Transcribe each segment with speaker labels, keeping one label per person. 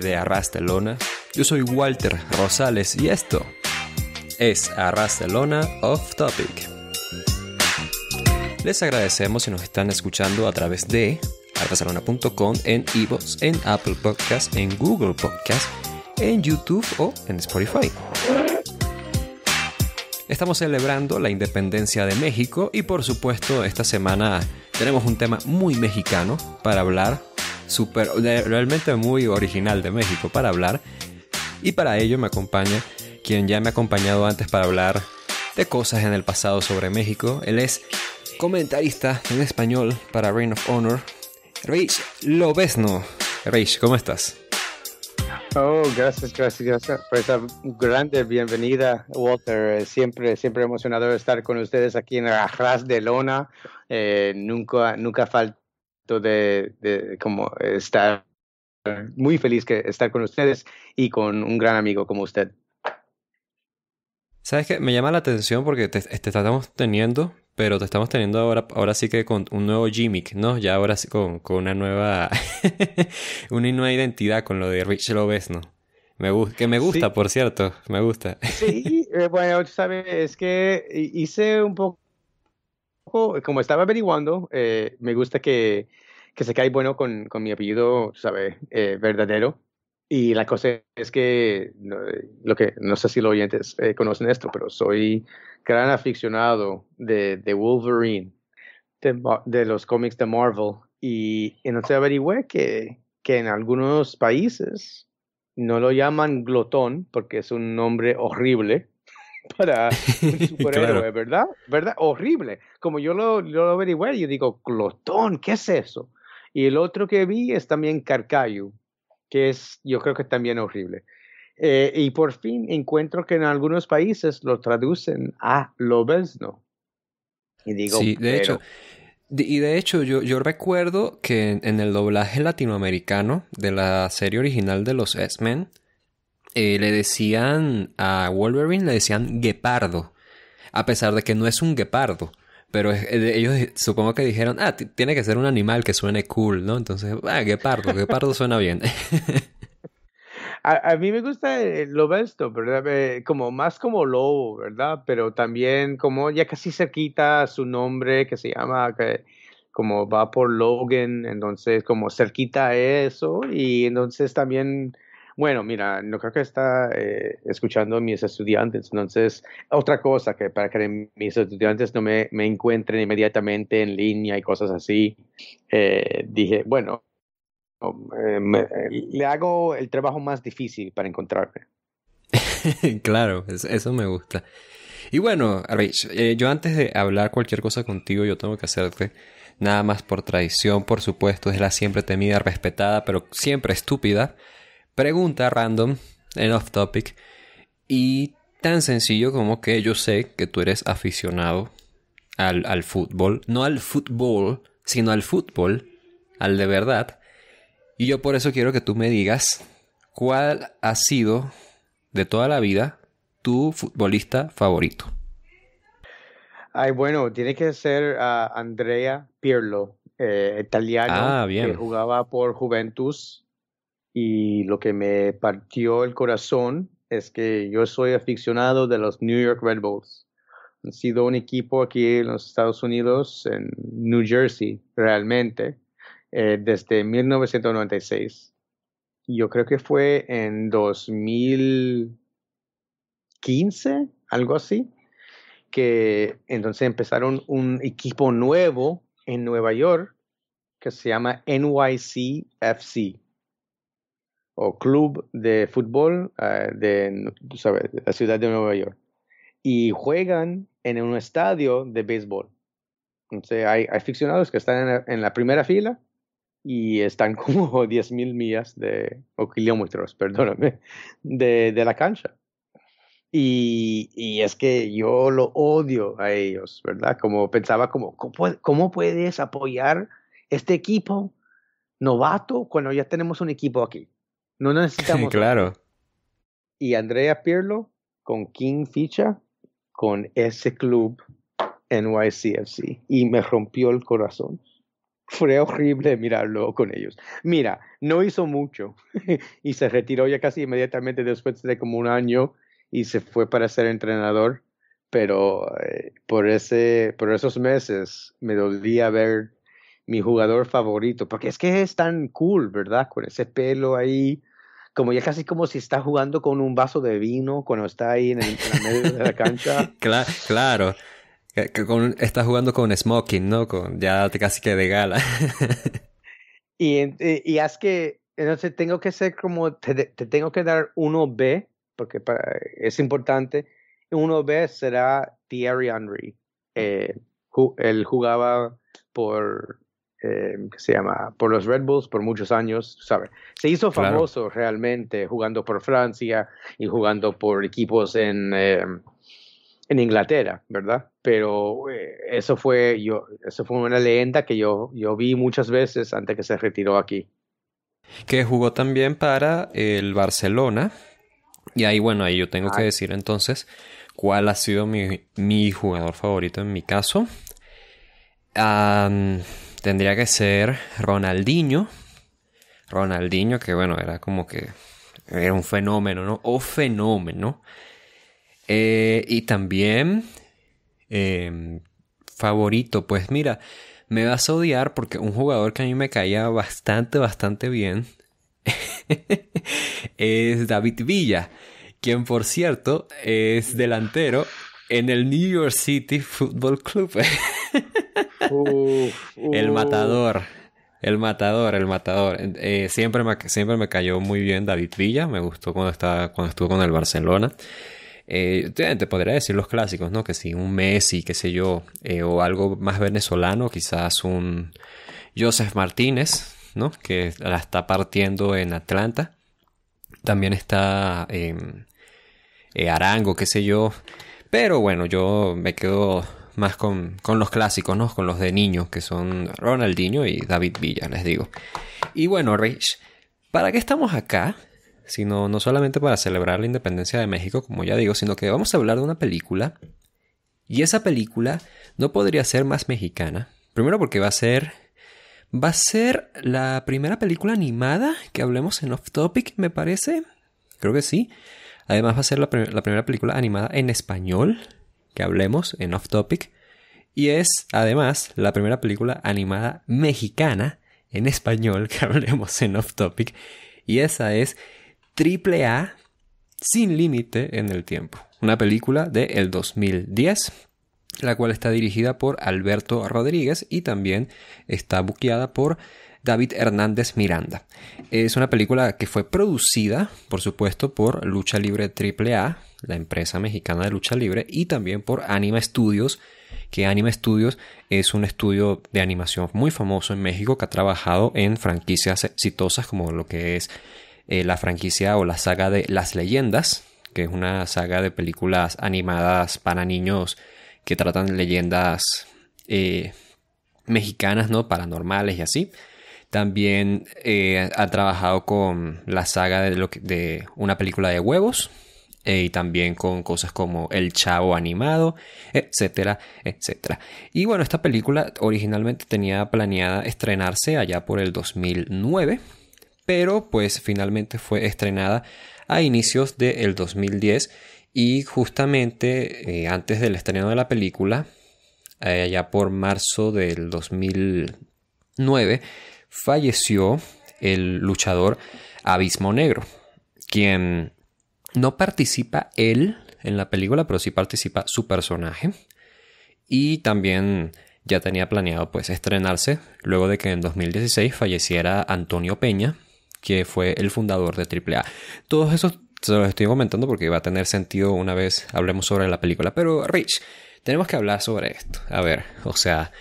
Speaker 1: de Arrastelona. Yo soy Walter Rosales y esto es Arrastelona Off Topic. Les agradecemos si nos están escuchando a través de artesalona.com, en iVoox, en Apple Podcasts, en Google Podcasts, en YouTube o en Spotify. Estamos celebrando la independencia de México y por supuesto esta semana tenemos un tema muy mexicano para hablar super, realmente muy original de México para hablar. Y para ello me acompaña quien ya me ha acompañado antes para hablar de cosas en el pasado sobre México. Él es comentarista en español para Reign of Honor, Reich Lobesno. Reich, ¿cómo estás?
Speaker 2: Oh, gracias, gracias, gracias por esa grande bienvenida, Walter. Eh, siempre, siempre emocionado estar con ustedes aquí en Arras de Lona. Eh, nunca, nunca falta de, como estar muy feliz que estar con ustedes y con un gran amigo como usted.
Speaker 1: ¿Sabes qué? Me llama la atención porque te, este, estamos teniendo, pero te estamos teniendo ahora, ahora sí que con un nuevo gimmick, ¿no? Ya ahora sí con, una nueva, una nueva identidad con lo de Rich no Me que me gusta, por cierto, me gusta.
Speaker 2: sí, eh, bueno, bueno, sabes, es que hice un poco eh, como estaba averiguando, eh, me gusta que, se cae bueno con, mi apellido, ¿sabes? Eh, verdadero. Y la cosa es que, lo que no sé si los oyentes conocen esto, pero soy gran aficionado de, Wolverine, de, los cómics de Marvel. Y entonces averigüé que, que en algunos países no lo llaman glotón porque es un nombre horrible para un
Speaker 1: superhéroe,
Speaker 2: ¿verdad? ¿Verdad? Horrible. Como yo lo, lo averigué, yo digo, ¡clotón! ¿qué es eso? Y el otro que vi es también Carcayu, que es, yo creo que es también horrible. Eh, y por fin encuentro que en algunos países lo traducen a lobesno. Y digo, sí, de hecho,
Speaker 1: y de hecho, yo, yo recuerdo que en, en, el doblaje latinoamericano de la serie original de los X-Men, eh, le decían a Wolverine, le decían guepardo, a pesar de que no es un guepardo. Pero eh, ellos supongo que dijeron, ah, tiene que ser un animal que suene cool, ¿no? Entonces, ah, guepardo, guepardo suena bien.
Speaker 2: A, mí me gusta eh, lo besto, ¿verdad? Como más como lobo, ¿verdad? Pero también como ya casi cerquita su nombre que se llama, que como va por Logan, entonces como cerquita a eso y entonces también bueno, mira, no creo que está eh, escuchando a mis estudiantes, entonces, otra cosa que para que mis estudiantes no me, encuentren inmediatamente en línea y cosas así, eh, dije, bueno, eh, le hago el trabajo más difícil para encontrarme.
Speaker 1: claro, eso me gusta. Y bueno, Rich, yo antes de hablar cualquier cosa contigo, yo tengo que hacerte nada más por tradición, por supuesto, es la siempre temida, respetada, pero siempre estúpida, pregunta random en off topic y tan sencillo como que yo sé que tú eres aficionado al, fútbol, no al fútbol, sino al fútbol, al de verdad. Y yo por eso quiero que tú me digas cuál ha sido de toda la vida tu futbolista favorito.
Speaker 2: Ay, bueno, tiene que ser ah, Andrea Pirlo, eh, italiano, ah, que jugaba por Juventus y lo que me partió el corazón es que yo soy aficionado de los New York Red Bulls. Han sido un equipo aquí en los Estados Unidos, en New Jersey, realmente, eh, desde 1996. Yo creo que fue en 2015, algo así, que entonces empezaron un equipo nuevo en Nueva York que se llama NYCFC o club de fútbol ah, de, la ciudad de Nueva York. Y juegan en un estadio de béisbol. Entonces hay, aficionados que están en la, primera fila y están como mil millas de, o kilómetros, perdóname, de, la cancha. Y, es que yo lo odio a ellos, ¿verdad? Como pensaba, como, ¿cómo puedes apoyar este equipo novato cuando ya tenemos un equipo aquí? No necesitamos. claro. Y Andrea Pirlo con King ficha con ese club NYCFC y me rompió el corazón. Fue horrible mirarlo con ellos. Mira, no hizo mucho y se retiró ya casi inmediatamente después de como un año y se fue para ser entrenador pero eh, por, ese, por esos meses me dolía ver mi jugador favorito, porque es que es tan cool, ¿verdad? Con ese pelo ahí, como ya casi como si está jugando con un vaso de vino cuando está ahí en, el, la medio de la cancha.
Speaker 1: claro, claro. Con, está jugando con smoking, ¿no? Con, ya casi que de gala.
Speaker 2: y, es eh, que, entonces tengo que ser como, te, tengo que dar uno b porque es importante. Uno b será Thierry Henry. Eh, él jugaba por eh, se llama, por los Red Bulls por muchos años, sabe Se hizo famoso realmente jugando por Francia y jugando por equipos en, eh, en Inglaterra, ¿verdad? Pero eh, eso, fue, yo, eso fue una leyenda que yo, yo vi muchas veces antes que se retiró aquí.
Speaker 1: Que jugó también para el Barcelona. Y ahí, bueno, ahí yo tengo que decir entonces cuál ha sido mi, jugador favorito en mi caso tendría que ser Ronaldinho. Ronaldinho, que bueno, era como que era un fenómeno, ¿no? O fenómeno. Eh, y también em, favorito, pues mira, me vas a odiar porque un jugador que a mí me caía bastante, bastante bien es David Villa, quien por cierto es delantero en el New York City Football Club. El uh. matador. El matador, el matador. Eh, siempre, me, siempre me cayó muy bien David Villa. Me gustó cuando, estaba, cuando estuvo con el Barcelona. Eh, te, podría decir los clásicos, ¿no? Que si sí, un Messi, qué sé yo, eh, o algo más venezolano, quizás un Joseph Martínez, ¿no? Que la está partiendo en Atlanta. También está em, Arango, qué sé yo. Pero bueno, yo me quedo más con, los clásicos, ¿no? Con los de niños, que son Ronaldinho y David Villa, les digo. Y bueno, Rich, ¿para qué estamos acá? Sino no solamente para celebrar la independencia de México, como ya digo, sino que vamos a hablar de una película. Y esa película no podría ser más mexicana. Primero porque va a ser va a ser la primera película animada que hablemos en off topic, me parece. Creo que sí. Además va a ser la, la, primera película animada en español que hablemos en Off Topic. Y es además la primera película animada mexicana en español que hablemos en Off Topic. Y esa es Triple A Sin Límite en el Tiempo. Una película de el 2010, la cual está dirigida por Alberto Rodríguez y también está buqueada por David Hernández Miranda. Es una película que fue producida, por supuesto, por Lucha Libre AAA, la empresa mexicana de lucha libre, y también por Anima Studios, que Anima Studios es un estudio de animación muy famoso en México que ha trabajado en franquicias exitosas como lo que es eh, la franquicia o la saga de Las Leyendas, que es una saga de películas animadas para niños que tratan leyendas eh, mexicanas, ¿no? Paranormales y así. También eh, ha trabajado con la saga de, una película de huevos eh, y también con cosas como El Chavo animado, etcétera, etcétera. Y bueno, esta película originalmente tenía planeada estrenarse allá por el 2009, pero pues finalmente fue estrenada a inicios del 2010 y justamente eh, antes del estreno de la película, allá por marzo del 2009, falleció el luchador Abismo Negro, quien no participa él en la película, pero sí participa su personaje. Y también ya tenía planeado pues estrenarse luego de que en 2016 falleciera Antonio Peña, que fue el fundador de AAA. Todos esos se los estoy comentando porque va a tener sentido una vez hablemos sobre la película. Pero Rich, tenemos que hablar sobre esto. A ver, o sea,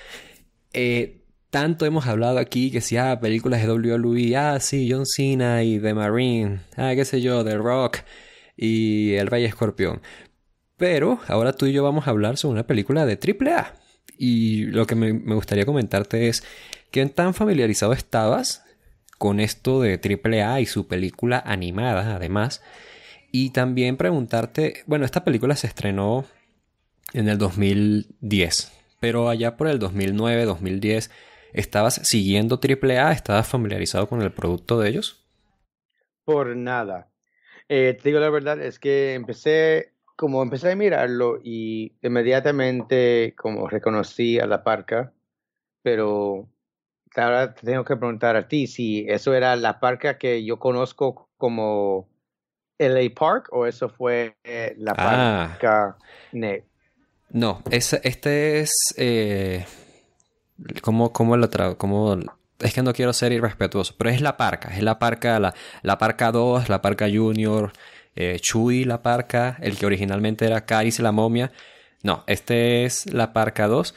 Speaker 1: eh, tanto hemos hablado aquí que si, ah, películas de WWE, ah, sí, John Cena y The Marine, ah, qué sé yo, The Rock y El Rey Escorpión. Pero ahora tú y yo vamos a hablar sobre una película de AAA. Y lo que me, gustaría comentarte es, ¿qué tan familiarizado estabas con esto de AAA y su película animada, además? Y también preguntarte, bueno, esta película se estrenó en el 2010, pero allá por el 2009, 2010 ¿Estabas siguiendo AAA? ¿Estabas familiarizado con el producto de ellos?
Speaker 2: Por nada. Eh, te digo la verdad, es que empecé, como empecé a mirarlo y inmediatamente como reconocí a la parca, pero ahora te tengo que preguntar a ti si eso era la parca que yo conozco como LA Park o eso fue eh, la ah. parca ah.
Speaker 1: No, es, este es eh, ¿Cómo, cómo lo trago? ¿Cómo es que no quiero ser irrespetuoso, pero es la parca, es la parca, la, parca 2, la parca junior, eh, Chuy la parca, el que originalmente era Caris la momia. No, este es la parca 2.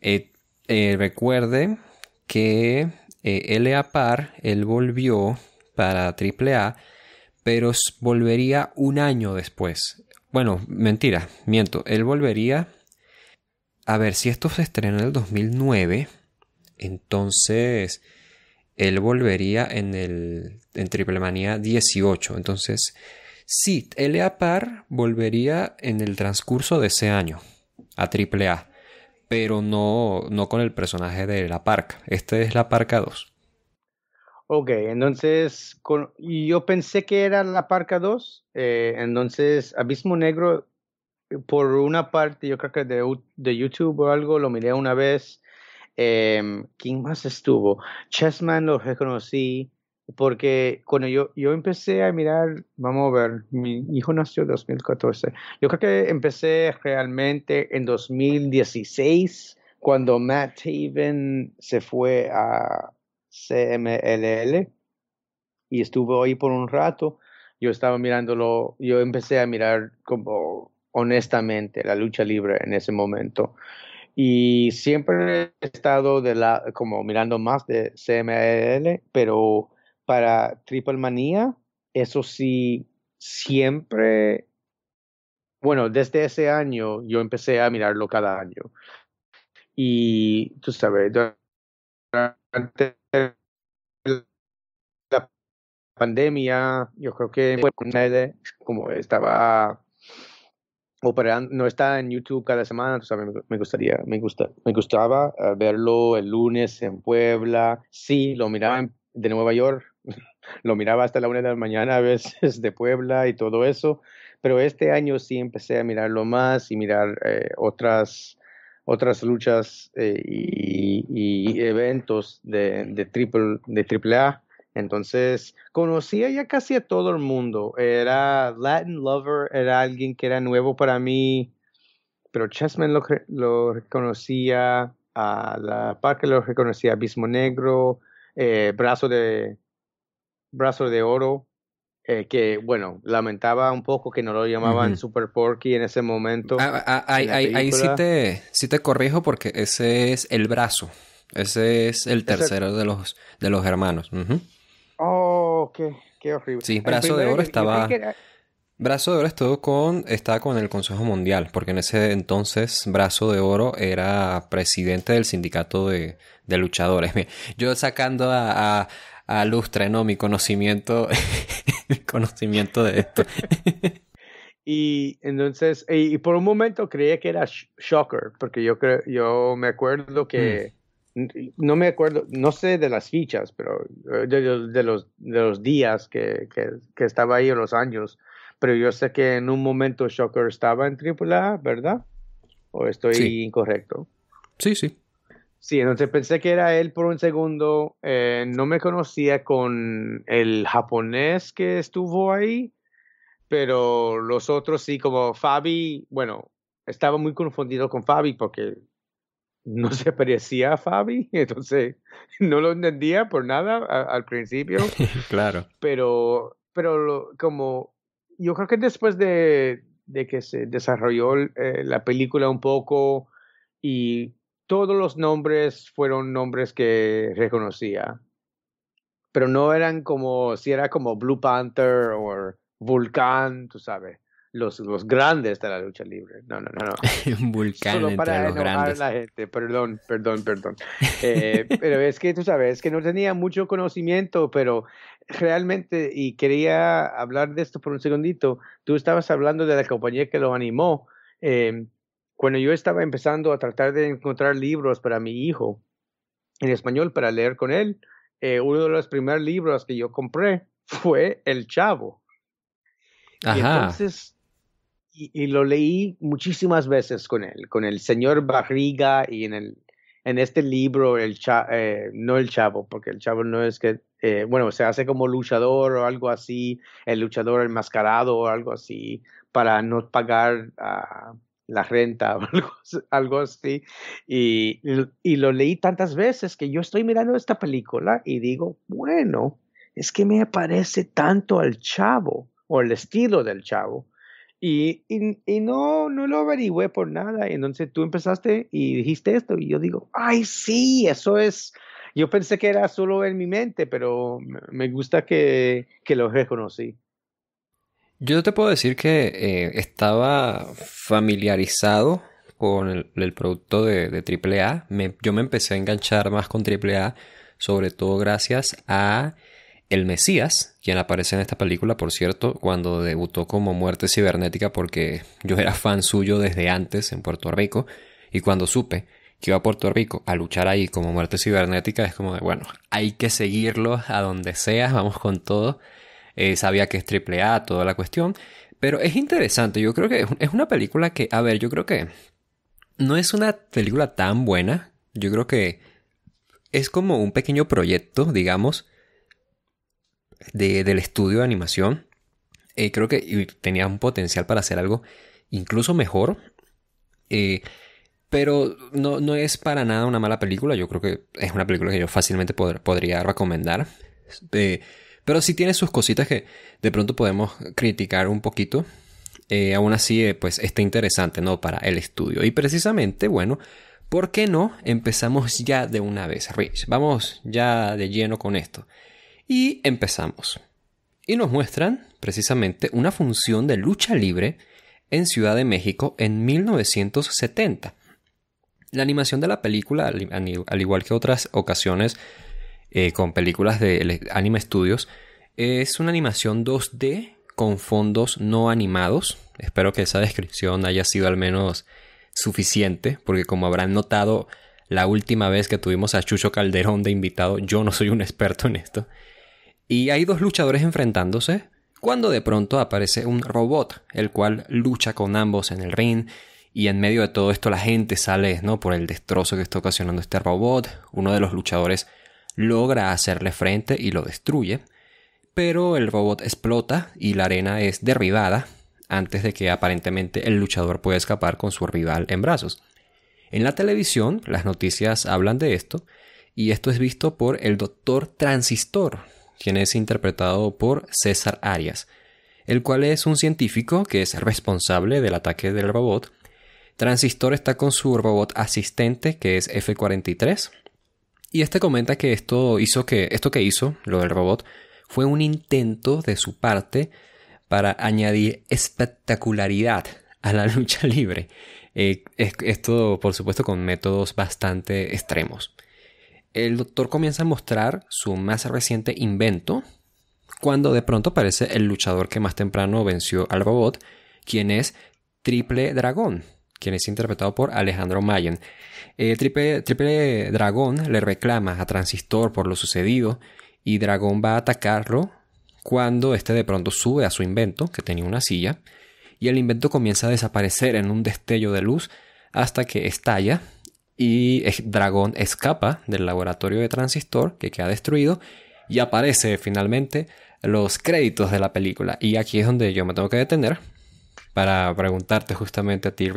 Speaker 1: Eh, eh, recuerde que LA Par, él volvió para AAA, pero volvería un año después. Bueno, mentira, miento, él volvería a ver, si esto se estrenó en el 2009, entonces él volvería en el en Triple Manía 18. Entonces, sí, LA Par volvería en el transcurso de ese año a Triple A, pero no, no con el personaje de la Parca. Este es la Parca 2.
Speaker 2: Ok, entonces yo pensé que era la Parca 2, eh, entonces Abismo Negro por una parte, yo creo que de, de YouTube o algo, lo miré una vez. Em, ¿Quién más estuvo? Chessman lo reconocí porque cuando yo, yo empecé a mirar, vamos a ver, mi hijo nació en 2014. Yo creo que empecé realmente en 2016 cuando Matt Haven se fue a CMLL y estuvo ahí por un rato. Yo estaba mirándolo, yo empecé a mirar como honestamente la lucha libre en ese momento. Y siempre he estado de la, como mirando más de CML, pero para Triple Manía, eso sí, siempre, bueno, desde ese año yo empecé a mirarlo cada año. Y tú sabes, durante la pandemia, yo creo que como estaba operando, no está en YouTube cada semana, me, gustaría, me, gusta, me gustaba eh, verlo el lunes en Puebla, sí, lo miraba de Nueva York, lo miraba hasta la una de la mañana a veces de Puebla y todo eso, pero este año sí empecé a mirarlo más y mirar eh, otras otras luchas eh, y, eventos de, de, triple, de entonces, conocía ya casi a todo el mundo. Era Latin Lover, era alguien que era nuevo para mí, pero Chessman lo, lo reconocía, a la Parque lo reconocía, Abismo Negro, eh, Brazo, de, Brazo de Oro, eh, que bueno, lamentaba un poco que no lo llamaban Super Porky en ese momento. Ah, ah, ah, ahí, sí,
Speaker 1: te, sí te corrijo porque ese es el brazo. Ese es el tercero de los, de los hermanos
Speaker 2: qué, Sí, Brazo de Oro estaba...
Speaker 1: Brazo de Oro estuvo con, estaba con el Consejo Mundial, porque en ese entonces Brazo de Oro era presidente del sindicato de, de luchadores. Yo sacando a, a, lustre, ¿no? Mi conocimiento, conocimiento de esto.
Speaker 2: y entonces, y, por un momento creía que era Shocker, porque yo, creo, yo me acuerdo que... Mm no me acuerdo, no sé de las fichas, pero eh, de, los, de los días que, estaba ahí, o los años, pero yo sé que en un momento Shocker estaba en AAA, ¿verdad? ¿O estoy incorrecto? Sí, sí. Sí, entonces pensé que era él por un segundo, eh, no me conocía con el japonés que estuvo ahí, pero los otros sí, como Fabi, bueno, estaba muy confundido con Fabi porque no se parecía a Fabi, entonces no lo entendía por nada al principio. claro. Pero, pero como yo creo que después de, de que se desarrolló eh, la película un poco y todos los nombres fueron nombres que reconocía, pero no eran como si era como Blue Panther o Vulcan, tú sabes los, los grandes de la lucha libre. No, no, no. no.
Speaker 1: Un volcán Solo para a la
Speaker 2: gente. Perdón, perdón, perdón. Eh, pero es que tú sabes que no tenía mucho conocimiento, pero realmente, y quería hablar de esto por un segundito, tú estabas hablando de la compañía que lo animó. Eh, cuando yo estaba empezando a tratar de encontrar libros para mi hijo en español para leer con él, eh, uno de los primeros libros que yo compré fue El Chavo. Ajá. entonces y, lo leí muchísimas veces con él, con el señor Barriga y en, el, en este libro, el eh, no el chavo, porque el chavo no es que, eh, bueno, se hace como luchador o algo así, el luchador enmascarado o algo así, para no pagar la renta o algo, así. Y, y lo leí tantas veces que yo estoy mirando esta película y digo, bueno, es que me parece tanto al chavo o el estilo del chavo y, y, no, no lo averigüé por nada. Entonces tú empezaste y dijiste esto y yo digo, ay, sí, eso es. Yo pensé que era solo en mi mente, pero me gusta que, que lo reconocí.
Speaker 1: Yo te puedo decir que eh, estaba familiarizado con el, producto de, AAA. yo me empecé a enganchar más con AAA, sobre todo gracias a el Mesías, quien aparece en esta película, por cierto, cuando debutó como Muerte Cibernética, porque yo era fan suyo desde antes en Puerto Rico, y cuando supe que iba a Puerto Rico a luchar ahí como Muerte Cibernética, es como de, bueno, hay que seguirlo a donde sea, vamos con todo. Eh, sabía que es triple A, toda la cuestión, pero es interesante, yo creo que es una película que, a ver, yo creo que no es una película tan buena, yo creo que es como un pequeño proyecto, digamos, del estudio de animación, eh, creo que tenía un potencial para hacer algo incluso mejor. Eh, pero no, es para nada una mala película. Yo creo que es una película que yo fácilmente podría recomendar. Eh, pero si tiene sus cositas que de pronto podemos criticar un poquito. aún así, pues está interesante, ¿no? Para el estudio. Y precisamente, bueno, ¿por qué no empezamos ya de una vez, Vamos ya de lleno con esto. Y empezamos. Y nos muestran precisamente una función de lucha libre en Ciudad de México en 1970. La animación de la película, al igual que otras ocasiones eh, con películas de Anime Studios, es una animación 2D con fondos no animados. Espero que esa descripción haya sido al menos suficiente, porque como habrán notado la última vez que tuvimos a Chucho Calderón de invitado, yo no soy un experto en esto y hay dos luchadores enfrentándose cuando de pronto aparece un robot, el cual lucha con ambos en el ring. Y en medio de todo esto la gente sale, ¿no? Por el destrozo que está ocasionando este robot. Uno de los luchadores logra hacerle frente y lo destruye. Pero el robot explota y la arena es derribada antes de que aparentemente el luchador pueda escapar con su rival en brazos. En la televisión las noticias hablan de esto y esto es visto por el doctor Transistor, quien es interpretado por César Arias, el cual es un científico que es responsable del ataque del robot. Transistor está con su robot asistente que es F-43 y este comenta que esto hizo que esto que hizo, lo del robot, fue un intento de su parte para añadir espectacularidad a la lucha libre. Eh, esto, por supuesto, con métodos bastante extremos el doctor comienza a mostrar su más reciente invento, cuando de pronto aparece el luchador que más temprano venció al robot, quien es Triple Dragón, quien es interpretado por Alejandro Mayen. Eh, Triple, Triple Dragón le reclama a Transistor por lo sucedido y Dragón va a atacarlo cuando este de pronto sube a su invento, que tenía una silla, y el invento comienza a desaparecer en un destello de luz hasta que estalla y Dragón escapa del laboratorio de transistor que queda destruido y aparece finalmente los créditos de la película. Y aquí es donde yo me tengo que detener para preguntarte justamente a ti,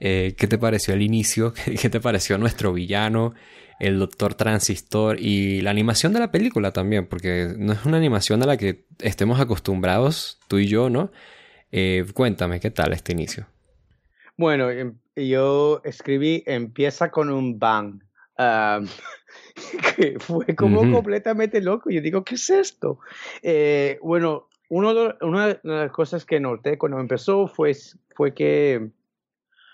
Speaker 1: eh, ¿qué te pareció el inicio? ¿Qué te pareció nuestro villano, el doctor transistor y la animación de la película también? Porque no es una animación a la que estemos acostumbrados tú y yo, ¿no? Eh, cuéntame, ¿qué tal este inicio?
Speaker 2: Bueno, em, yo escribí Empieza con un bang. Ah, que fue como completamente loco. Yo digo, ¿qué es esto? Eh, bueno, uno una de las cosas que noté cuando empezó fue, fue que,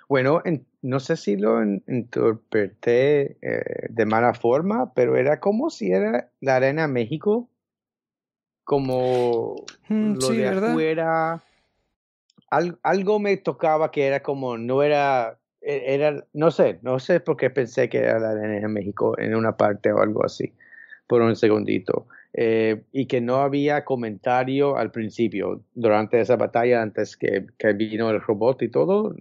Speaker 2: bueno, no sé si lo interpreté eh, de mala forma, pero era como si era la Arena México, como mm, lo de afuera algo me tocaba que era como, no era, e, era, no sé, no sé por qué pensé que era la arena de México en una parte o algo así, por un segundito. Eh, y que no había comentario al principio, durante esa batalla, antes que, vino el robot y todo,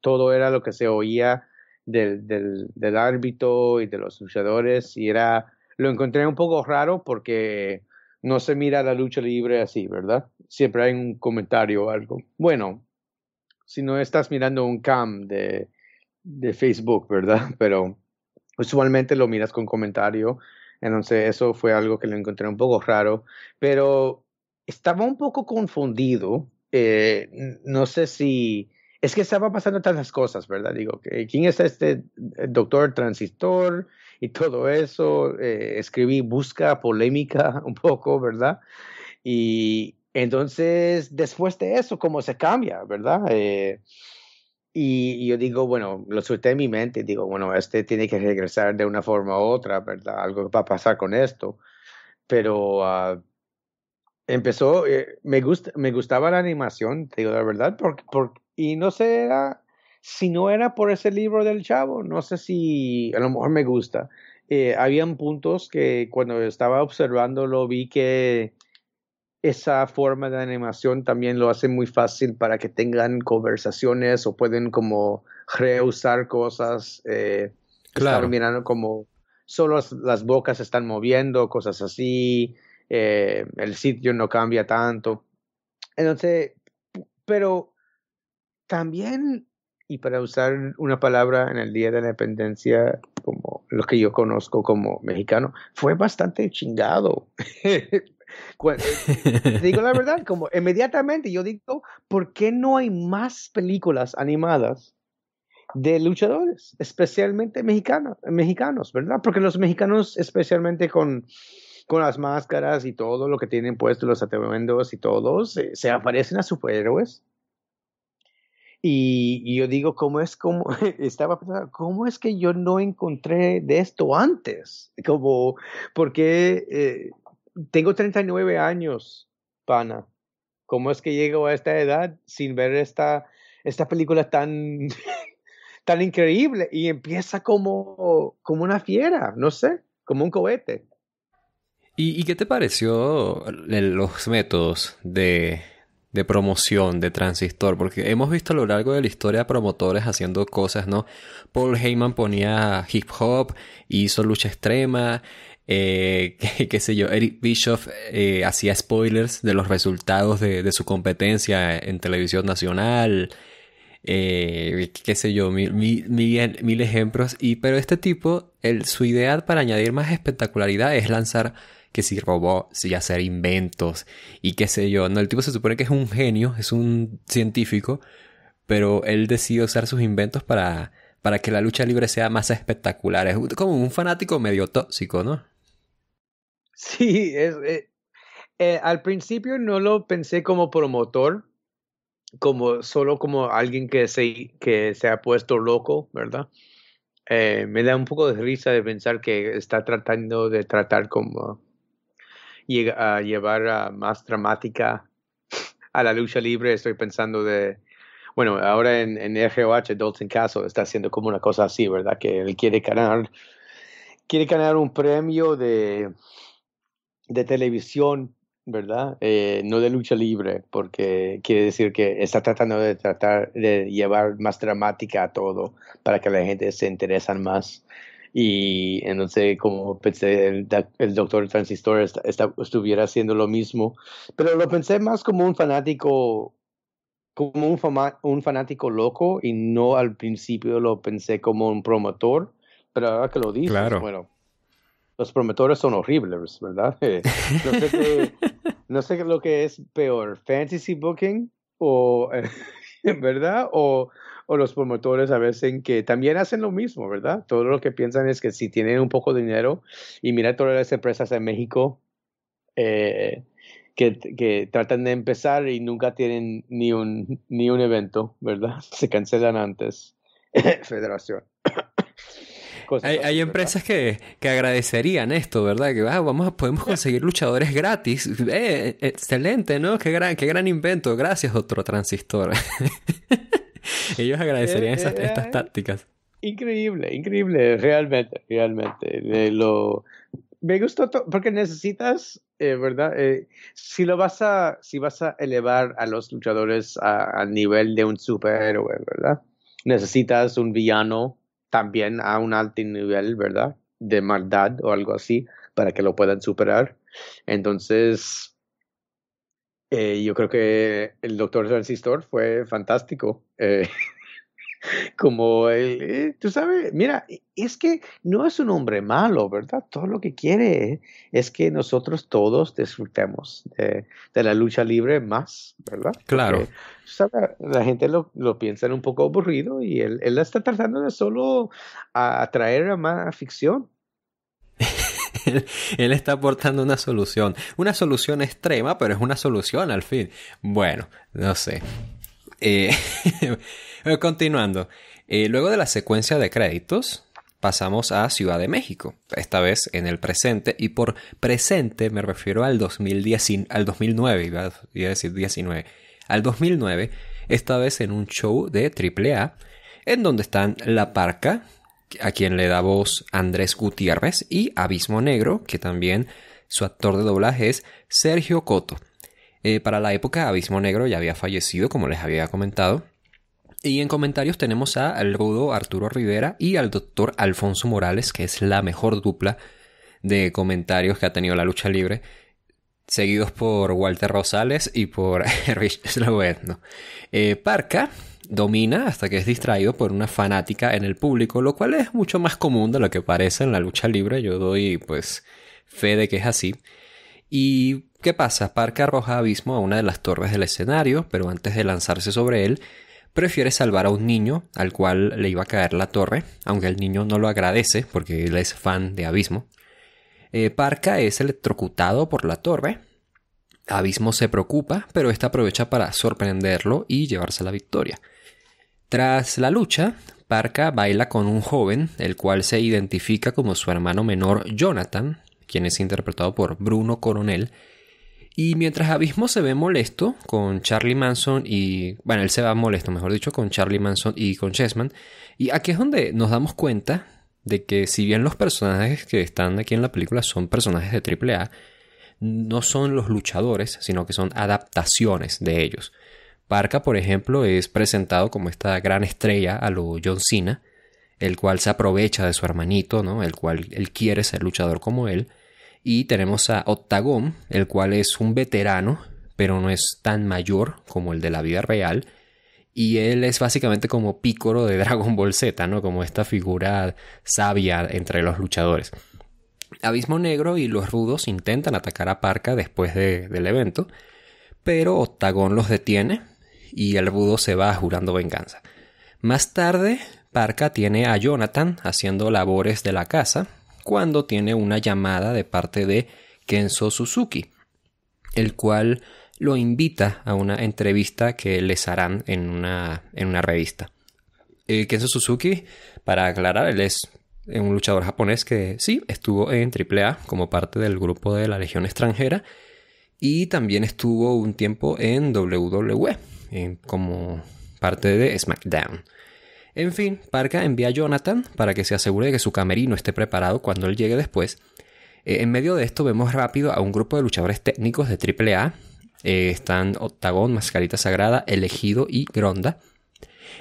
Speaker 2: todo era lo que se oía del, del, del árbitro y de los luchadores y era, lo encontré un poco raro porque no se mira la lucha libre así, ¿verdad? Siempre hay un comentario o algo. Bueno, si no estás mirando un cam de, de Facebook, ¿verdad? Pero usualmente lo miras con comentario. Entonces eso fue algo que lo encontré un poco raro, pero estaba un poco confundido. Eh, no sé si es que estaba pasando tantas cosas, ¿verdad? Digo, ¿quién es este doctor transistor? y todo eso. Eh, escribí Busca Polémica un poco, ¿verdad? Y entonces, después de eso, ¿cómo se cambia, verdad? Eh, y yo digo, bueno, lo suelté en mi mente, digo, bueno, este tiene que regresar de una forma u otra, ¿verdad? Algo va a pasar con esto. Pero ah, empezó, eh, me, me gustaba la animación, te digo la verdad, porque, y no sé, era, si no era por ese libro del chavo, no sé si a lo mejor me gusta. Eh, habían puntos que cuando estaba observándolo vi que esa forma de animación también lo hace muy fácil para que tengan conversaciones o pueden como reusar cosas. Eh, claro. mirando como solo las bocas están moviendo, cosas así. Eh, el sitio no cambia tanto. Entonces, pero también y para usar una palabra en el Día de la Independencia, como lo que yo conozco como mexicano, fue bastante chingado. Eh, digo la verdad, como inmediatamente yo digo, ¿por qué no hay más películas animadas de luchadores, especialmente mexicanos, mexicanos, ¿verdad? Porque los mexicanos, especialmente con, con las máscaras y todo lo que tienen puesto, los atuendos y todos, se, eh, se aparecen a superhéroes y, yo digo, ¿cómo es, estaba ¿cómo es que yo no encontré de esto antes? Como, porque eh, tengo 39 años, pana. ¿Cómo es que llego a esta edad sin ver esta, esta película tan, tan increíble? Y empieza como, como una fiera, no sé, como un cohete.
Speaker 1: ¿Y, y qué te pareció eh, los métodos de de promoción de Transistor, porque hemos visto a lo largo de la historia promotores haciendo cosas, ¿no? Paul Heyman ponía hip hop, hizo lucha extrema, eh, qué, sé yo, Eric Bischoff eh, hacía spoilers de los resultados de, su competencia en televisión nacional, eh, qué sé yo, mil, ejemplos, y pero este tipo, el, su idea para añadir más espectacularidad es lanzar que si robots y hacer inventos y qué sé yo. No, el tipo se supone que es un genio, es un científico, pero él decide usar sus inventos para, para que la lucha libre sea más espectacular. Es como un fanático medio tóxico, ¿no?
Speaker 2: Sí, es, eh, eh, al principio no lo pensé como promotor, como solo como alguien que se, que se ha puesto loco, ¿verdad? Eh, me da un poco de risa de pensar que está tratando de tratar como a llevar más dramática a la lucha libre. Estoy pensando de, bueno, ahora en, en ROH, Dalton Castle está haciendo como una cosa así, ¿verdad? Que él quiere ganar, quiere ganar un premio de, de televisión, ¿verdad? Eh, no de lucha libre, porque quiere decir que está tratando de tratar de llevar más dramática a todo para que la gente se interesen más. Y entonces, eh, como pensé, el, doctor Transistor está, estuviera haciendo lo mismo, pero lo pensé más como un fanático como un, un fanático loco y no al principio lo pensé como un promotor, pero ahora que lo digo, claro. bueno, los promotores son horribles, ¿verdad? Eh, no sé, qué, lo que es peor, fantasy booking o, ¿verdad? O, o los promotores a veces que también hacen lo mismo, ¿verdad? Todo lo que piensan es que si tienen un poco de dinero y mira todas las empresas en México eh, que, que, tratan de empezar y nunca tienen ni un, ni un evento, ¿verdad? Se cancelan antes. Federación.
Speaker 1: hay, hay empresas que, que, agradecerían esto, ¿verdad? Que ah, vamos, podemos conseguir luchadores gratis. Eh, excelente, ¿no? Qué gran, qué gran invento. Gracias, otro transistor. Ellos agradecerían eh, esas, eh, estas eh. tácticas.
Speaker 2: Increíble, increíble, realmente, realmente. lo, me gustó porque necesitas, ¿verdad? si lo vas a, si vas a elevar a los luchadores al nivel de un superhéroe, ¿verdad? Necesitas un villano también a un alto nivel, ¿verdad? De maldad o algo así para que lo puedan superar. Entonces, eh, yo creo que el doctor Transistor fue fantástico. Eh, como él eh, tú sabes, mira, e, es que no es un hombre malo, ¿verdad? Todo lo que quiere es que nosotros todos disfrutemos de, la lucha libre más, ¿verdad? Claro. La gente lo, lo, piensa un poco aburrido y él, él está tratando de solo
Speaker 1: atraer a, a más ficción. él, está aportando una solución. Una solución extrema, pero es una solución al fin. Bueno, no sé. Eh, eh, continuando. Eh, luego de la secuencia de créditos, pasamos a Ciudad de México, esta vez en el presente, y por presente me refiero al, 2010, al 2009, iba a decir 19, al 2009, esta vez en un show de AAA, en donde están La Parca, a quien le da voz Andrés Gutiérrez, y Abismo Negro, que también su actor de doblaje es Sergio Coto. Eh, para la época, Abismo Negro ya había fallecido, como les había comentado. Y en comentarios tenemos a al rudo Arturo Rivera y al doctor Alfonso Morales, que es la mejor dupla de comentarios que ha tenido la lucha libre, seguidos por Walter Rosales y por Rich Slovetno. Eh, Parca, domina hasta que es distraído por una fanática en el público, lo cual es mucho más común de lo que parece en la lucha libre. Yo doy pues fe de que es así. ¿Y qué pasa? Parka arroja Abismo a una de las torres del escenario, pero antes de lanzarse sobre él, prefiere salvar a un niño al cual le iba a caer la torre, aunque el niño no lo agradece porque él es fan de Abismo. Eh, Parka es electrocutado por la torre. Abismo se preocupa, pero esta aprovecha para sorprenderlo y llevarse la victoria. Tras la lucha, Parka baila con un joven, el cual se identifica como su hermano menor Jonathan, quien es interpretado por Bruno Coronel. Y mientras Abismo se ve molesto con Charlie Manson y... Bueno, él se va molesto, mejor dicho, con Charlie Manson y con Chessman. Y aquí es donde nos damos cuenta de que si bien los personajes que están aquí en la película son personajes de AAA, no son los luchadores, sino que son adaptaciones de ellos. Parka, por ejemplo, es presentado como esta gran estrella a lo John Cena, el cual se aprovecha de su hermanito, ¿no? El cual él quiere ser luchador como él. Y tenemos a Octagon, el cual es un veterano, pero no es tan mayor como el de la vida real. Y él es básicamente como Pícoro de Dragon Ball Z, ¿no? Como esta figura sabia entre los luchadores. Abismo Negro y los rudos intentan atacar a Parka después del evento, pero Octagon los detiene y el Budo se va jurando venganza. Más tarde, Parka tiene a Jonathan haciendo labores de la casa cuando tiene una llamada de parte de Kenzo Suzuki, el cual lo invita a una entrevista que les harán en una, en una revista. Eh, Kenzo Suzuki, para aclarar, él es un luchador japonés que sí, estuvo en AAA como parte del grupo de la Legión extranjera y también estuvo un tiempo en WWE como parte de SmackDown. En fin, Parka envía a Jonathan para que se asegure de que su camerino esté preparado cuando él llegue después. Eh, en medio de esto vemos rápido a un grupo de luchadores técnicos de AAA. Eh, están Octagón, Mascarita Sagrada, Elegido y Gronda.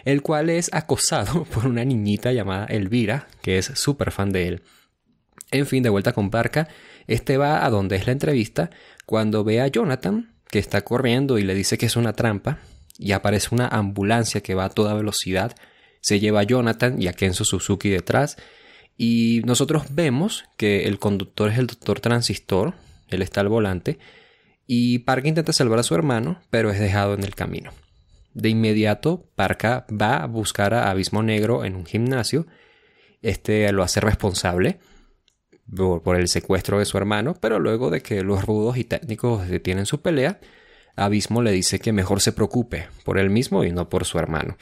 Speaker 1: El cual es acosado por una niñita llamada Elvira, que es súper fan de él. En fin, de vuelta con Parca, este va a donde es la entrevista cuando ve a Jonathan, que está corriendo y le dice que es una trampa, y aparece una ambulancia que va a toda velocidad, se lleva a Jonathan y a Kenzo Suzuki detrás y nosotros vemos que el conductor es el doctor Transistor, él está al volante y Park intenta salvar a su hermano pero es dejado en el camino. De inmediato, Parka va a buscar a Abismo Negro en un gimnasio. Este lo hace responsable por, el secuestro de su hermano, pero luego de que los rudos y técnicos detienen su pelea, Abismo le dice que mejor se preocupe por él mismo y no por su hermano.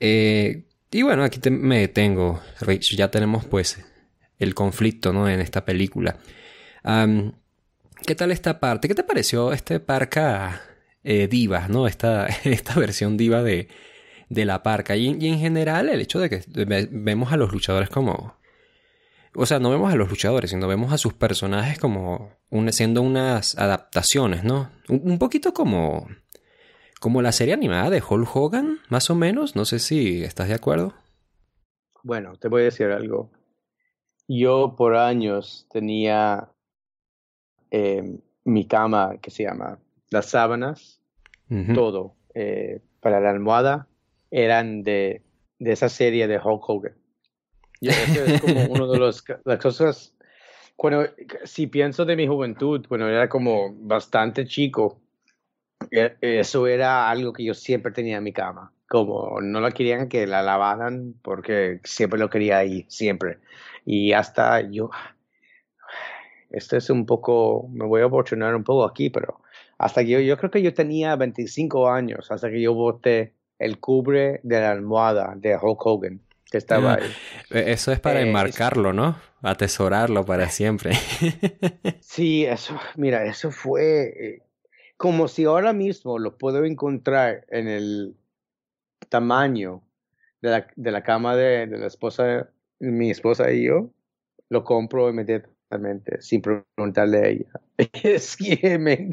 Speaker 1: Eh, y bueno, aquí me detengo, Rich. Ya tenemos pues el conflicto ¿no? en esta película. ¿Qué tal esta parte? ¿Qué te pareció este parca eh, diva? ¿no? Esta, esta versión diva de, la parca. y, en general el hecho de que vemos a los luchadores como o sea, no vemos a los luchadores, sino vemos a sus personajes como siendo unas adaptaciones, ¿no? Un, poquito como, como la serie animada de Hulk Hogan, más o menos. No sé si estás de acuerdo.
Speaker 2: Bueno, te voy a decir algo. Yo por años tenía em, mi cama, que se llama las sábanas, todo eh, para la almohada, eran de, de esa serie de Hulk Hogan creo que es como uno de los, las cosas, cuando, si pienso de mi juventud, cuando era como bastante chico, e, eso era algo que yo siempre tenía en mi cama. Como no la querían que la lavaran porque siempre lo quería ahí, siempre. Y hasta yo, esto es un poco, me voy a oportunar un poco aquí, pero hasta que yo, yo creo que yo tenía 25 años, hasta que yo boté el cubre de la almohada de Hulk Hogan estaba ahí.
Speaker 1: E, eso es para eh, enmarcarlo, ¿no? Atesorarlo para siempre.
Speaker 2: sí, eso, mira, eso fue eh, como si ahora mismo lo puedo encontrar en el tamaño de la, cama de, la esposa, mi esposa y yo, lo compro inmediatamente, sin preguntarle a ella. Es que me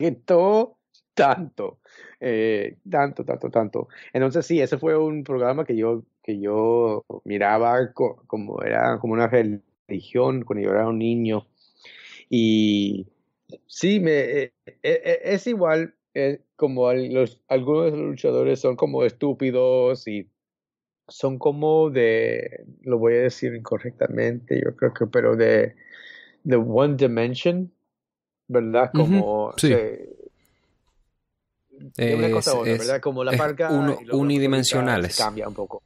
Speaker 2: encantó tanto, eh, tanto, tanto, tanto. Entonces sí, ese fue un programa que yo que yo miraba como era como una religión cuando yo era un niño. Y sí, me, eh, eh, eh, es igual como los, algunos luchadores son como estúpidos y son como de, lo voy a decir incorrectamente, yo creo que, pero de, de One Dimension, ¿verdad? Como... una cosa es, ¿verdad? Como la parca unidimensionales. Cambia un poco.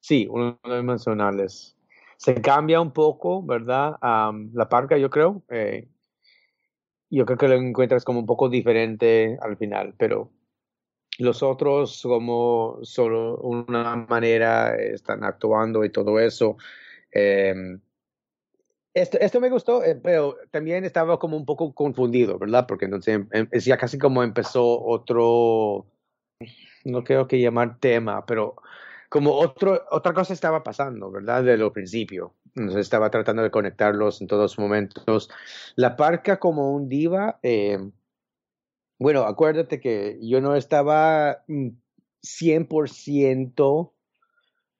Speaker 2: Sí, uno de los emocionales. Se cambia un poco, ¿verdad? la parca, yo creo. Eh, yo creo que lo encuentras como un poco diferente al final, pero los otros como solo una manera están actuando y todo eso. Em, esto, esto, me gustó, eh, pero también estaba como un poco confundido, ¿verdad? Porque entonces em, ya casi como empezó otro, no creo que llamar tema, pero como otro, otra cosa estaba pasando, ¿verdad? De lo principio. Nos estaba tratando de conectarlos en todos momentos. La parca como un diva. Em, bueno, acuérdate que yo no estaba 100% mm,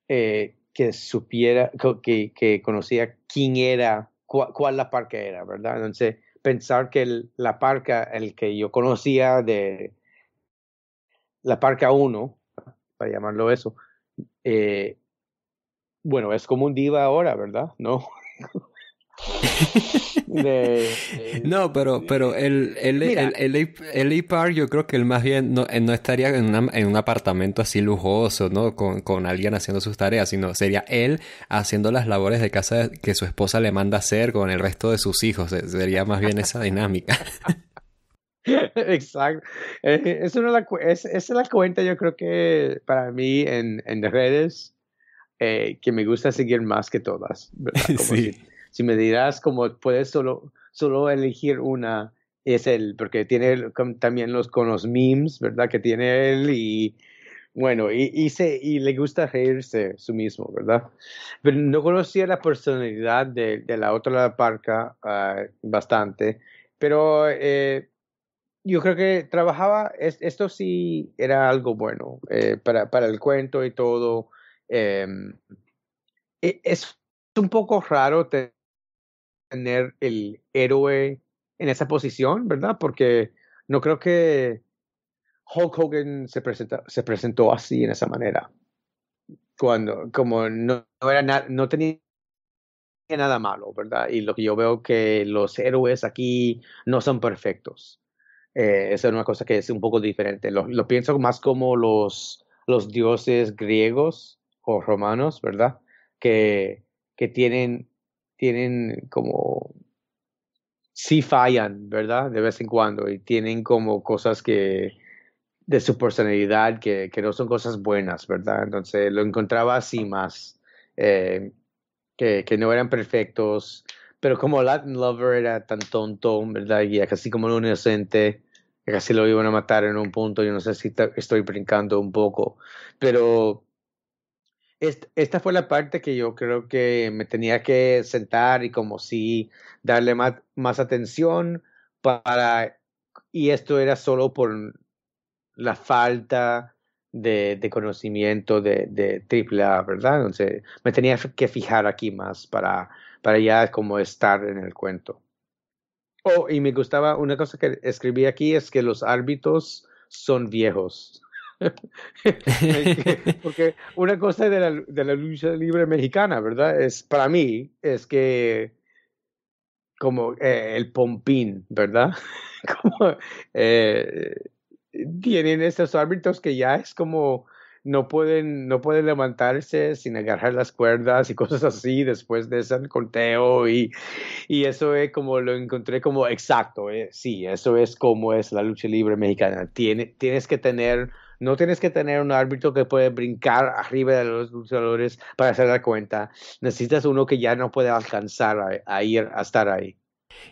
Speaker 2: eh, que supiera, que, conocía quién era, cuál, la parca era, ¿verdad? Entonces, pensar que la parca, el que yo conocía de la parca 1, para llamarlo eso, eh, bueno, es como un diva ahora, ¿verdad? No. Eh,
Speaker 1: no, pero, pero el, el, el, el, yo creo que él más bien no, estaría en, un apartamento así lujoso, ¿no? Con, con, alguien haciendo sus tareas, sino sería él haciendo las labores de casa que su esposa le manda hacer con el resto de sus hijos. Sería más bien esa dinámica.
Speaker 2: Exacto. Eh, es, la, es, la cuenta, yo creo que para mí en, en redes, eh, que me gusta seguir más que todas. si, me dirás como puedes solo, solo elegir una, es él, porque tiene también los con los memes, ¿verdad? Que tiene él y bueno, y, se, y le gusta reírse su mismo, ¿verdad? Pero no conocía la personalidad de, la otra parca ah, bastante, pero eh, yo creo que trabajaba, esto sí era algo bueno eh, para, el cuento y todo. Em, e, es un poco raro tener el héroe en esa posición, ¿verdad? Porque no creo que Hulk Hogan se, se presentó así, en esa manera. Cuando, como no, era no tenía nada malo, ¿verdad? Y lo que yo veo que los héroes aquí no son perfectos. Eh, esa es una cosa que es un poco diferente. Lo, pienso más como los, los dioses griegos o romanos, ¿verdad? Que, que tienen, tienen como sí fallan, ¿verdad? De vez en cuando y tienen como cosas que de su personalidad que, que no son cosas buenas, ¿verdad? Entonces lo encontraba así más, eh, que, que, no eran perfectos, pero como Latin Lover era tan tonto, ¿verdad? Y casi como un inocente, que casi lo iban a matar en un punto, yo no sé si estoy brincando un poco, pero esta fue la parte que yo creo que me tenía que sentar y como si darle más, atención para... Y esto era solo por la falta de, conocimiento de, de AAA, ¿verdad? Entonces me tenía que fijar aquí más para, para ya como estar en el cuento y me gustaba una cosa que escribí aquí es que los árbitros son viejos. Porque una cosa de la, lucha libre mexicana, ¿verdad? Es para mí, es que como eh, el pompín, ¿verdad? como eh, tienen estos árbitros que ya es como no pueden, no pueden levantarse sin agarrar las cuerdas y cosas así después de ese conteo y, eso es como lo encontré como exacto, eh, sí, eso es como es la lucha libre mexicana. tienes que tener, no tienes que tener un árbitro que puede brincar arriba de los luchadores para hacer la cuenta, necesitas uno que ya no puede alcanzar a ir a estar ahí.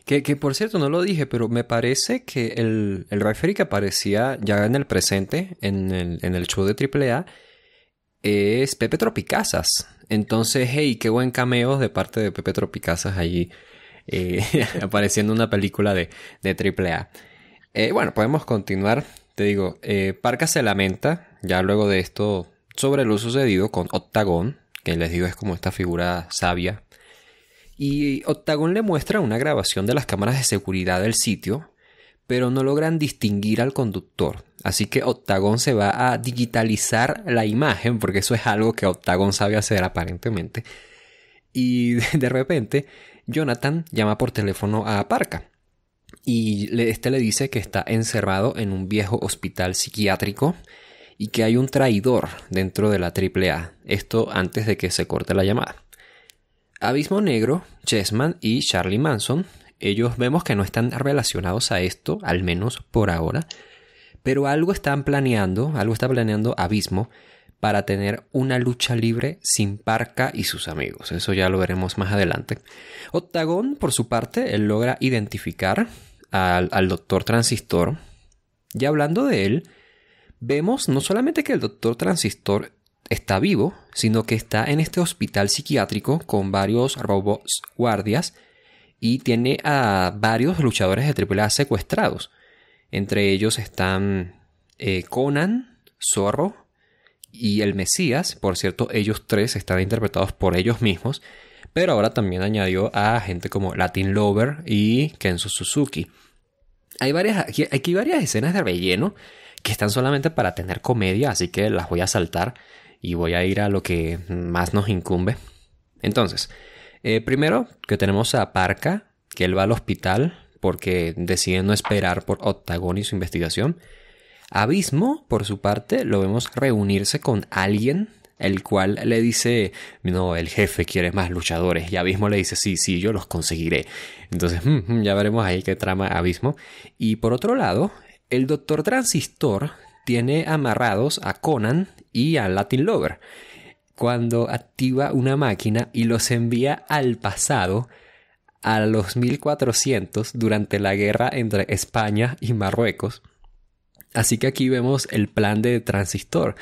Speaker 1: Que, por cierto, no lo dije, pero me parece que el, el referee que aparecía ya en el presente, en el, show de AAA, es Pepe Tropicazas. Entonces, hey, qué buen cameo de parte de Pepe Tropicazas allí eh, apareciendo en una película de, de AAA. Eh, bueno, podemos continuar. Te digo, eh, Parca se lamenta, ya luego de esto, sobre lo sucedido con Octagón que les digo es como esta figura sabia y Octagon le muestra una grabación de las cámaras de seguridad del sitio, pero no logran distinguir al conductor. Así que Octagon se va a digitalizar la imagen, porque eso es algo que Octagon sabe hacer aparentemente. Y de repente, Jonathan llama por teléfono a Parca. Y este le dice que está encerrado en un viejo hospital psiquiátrico y que hay un traidor dentro de la AAA. Esto antes de que se corte la llamada. Abismo Negro, Chessman y Charlie Manson, ellos vemos que no están relacionados a esto, al menos por ahora, pero algo están planeando, algo está planeando Abismo para tener una lucha libre sin Parca y sus amigos. Eso ya lo veremos más adelante. Octagón, por su parte, él logra identificar al, al doctor Transistor. Y hablando de él, vemos no solamente que el doctor Transistor está vivo, sino que está en este hospital psiquiátrico con varios robots guardias y tiene a varios luchadores de AAA secuestrados. Entre ellos están eh, Conan, Zorro y el Mesías. Por cierto, ellos tres están interpretados por ellos mismos, pero ahora también añadió a gente como Latin Lover y Kenzo Suzuki. Hay varias, hay varias escenas de relleno que están solamente para tener comedia, así que las voy a saltar y voy a ir a lo que más nos incumbe. Entonces, eh, primero que tenemos a Parca, que él va al hospital porque decide no esperar por Octagon y su investigación. Abismo, por su parte, lo vemos reunirse con alguien, el cual le dice, no, el jefe quiere más luchadores, y Abismo le dice, sí, sí, yo los conseguiré. Entonces, mm, mm, ya veremos ahí qué trama Abismo. Y por otro lado, el doctor Transistor tiene amarrados a Conan y a Latin Lover. Cuando activa una máquina y los envía al pasado, a los 1400, durante la guerra entre España y Marruecos. Así que aquí vemos el plan de Transistor,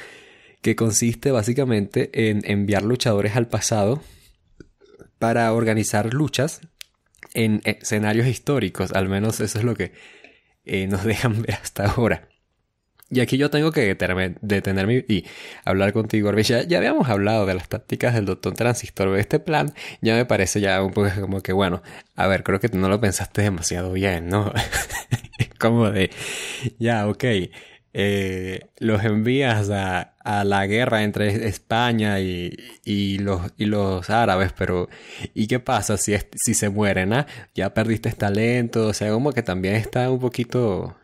Speaker 1: que consiste básicamente en enviar luchadores al pasado para organizar luchas en escenarios históricos, al menos eso es lo que eh, nos dejan ver hasta ahora. Y aquí yo tengo que detenerme, y hablar contigo, Ya, habíamos hablado de las tácticas del doctor Transistor. Este plan ya me parece ya un poco como que, bueno, a ver, creo que tú no lo pensaste demasiado bien, ¿no? como de, ya, ok. Eh, los envías a, la guerra entre España y, los, y los árabes, pero ¿y qué pasa si, si se mueren? Ah? Ya perdiste talento, o sea, como que también está un poquito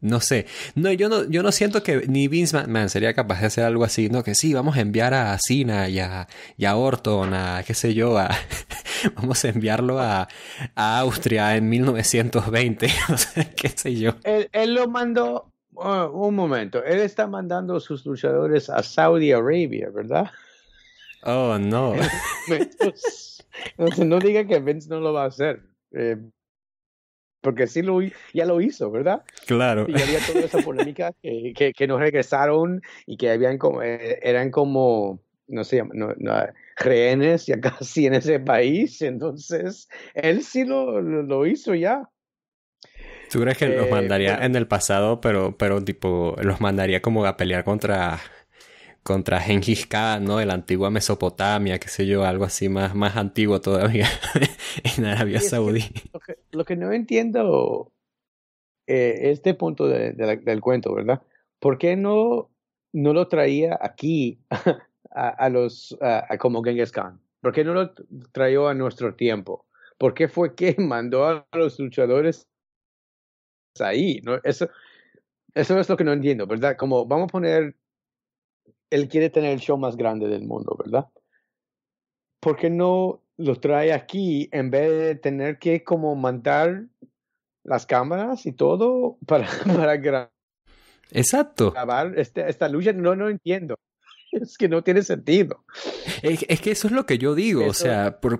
Speaker 1: no sé. No, yo no, yo no siento que ni Vince Man sería capaz de hacer algo así, ¿no? Que sí, vamos a enviar a Cena y a, Orton, a qué sé yo, a, vamos a enviarlo a, a Austria en 1920, qué sé yo.
Speaker 2: Él, lo mandó, oh, un momento, él está mandando sus luchadores a Saudi Arabia, ¿verdad? Oh, no. no, no diga que Vince no lo va a hacer. Eh, porque sí lo, ya lo hizo, ¿verdad?
Speaker 1: Claro. Y había
Speaker 2: toda esa polémica que, que, nos regresaron y que habían como, eh, eran como, no sé, no, no, rehenes ya casi en ese país, entonces él sí lo, lo, hizo ya.
Speaker 1: ¿Tú crees que los eh, mandaría en el pasado, pero, pero tipo, los mandaría como a pelear contra contra Genghis Khan, ¿no? De la antigua Mesopotamia, qué sé yo, algo así más, más antiguo todavía en Arabia Saudí.
Speaker 2: lo, que, no entiendo eh, este punto del cuento, ¿verdad? ¿Por qué no, no lo traía aquí a, los, como Genghis Khan? ¿Por qué no lo trajo a nuestro tiempo? ¿Por qué fue que mandó a los luchadores ahí? Eso, eso es lo que no entiendo, ¿verdad? Como vamos a poner él quiere tener el show más grande del mundo, ¿verdad? ¿Por qué no lo trae aquí en vez de tener que como mandar las cámaras y todo para, grabar?
Speaker 1: Exacto.
Speaker 2: esta, esta lucha, no, no entiendo. es que no tiene
Speaker 1: sentido. Es, que eso es lo que yo digo, o sea, por,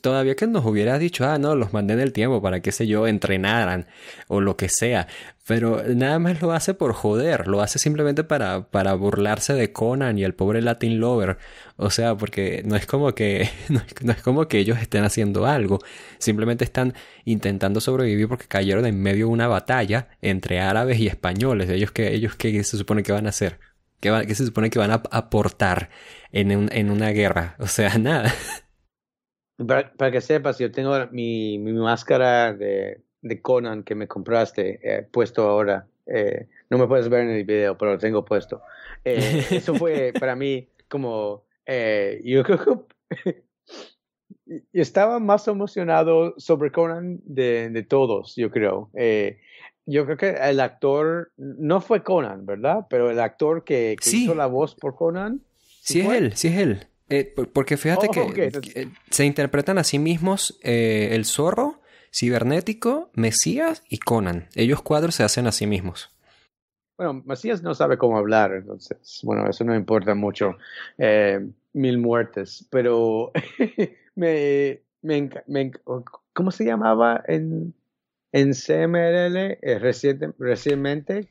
Speaker 1: todavía que nos hubieras dicho, ah, no, los mandé en el tiempo para que se yo, entrenaran o lo que sea, pero nada más lo hace por joder, lo hace simplemente para, para burlarse de Conan y el pobre Latin Lover, o sea, porque no es como que, no es, como que ellos estén haciendo algo, simplemente están intentando sobrevivir porque cayeron en medio de una batalla entre árabes y españoles, ellos que, ellos que se supone que van a hacer ¿Qué, se supone que van a aportar en, en una guerra? O sea, nada.
Speaker 2: Para, que sepas, yo tengo mi, mi máscara de, de, Conan que me compraste eh, puesto ahora. Eh, no me puedes ver en el video, pero lo tengo puesto. Eh, eso fue para mí como... yo estaba más emocionado sobre Conan de, de todos, yo creo. Eh, yo creo que el actor, no fue Conan, ¿verdad? Pero el actor que, hizo la voz por Conan.
Speaker 1: Sí, es él, sí es él. Eh, porque fíjate oh, que, eh, se interpretan a sí mismos eh, el zorro, cibernético, Mesías y Conan. Ellos cuadros se hacen a sí mismos.
Speaker 2: Bueno, Mesías no sabe cómo hablar, entonces, bueno, eso no importa mucho. mil muertes, pero me, me, ¿Cómo se llamaba en en CMLL eh, reciente, recientemente.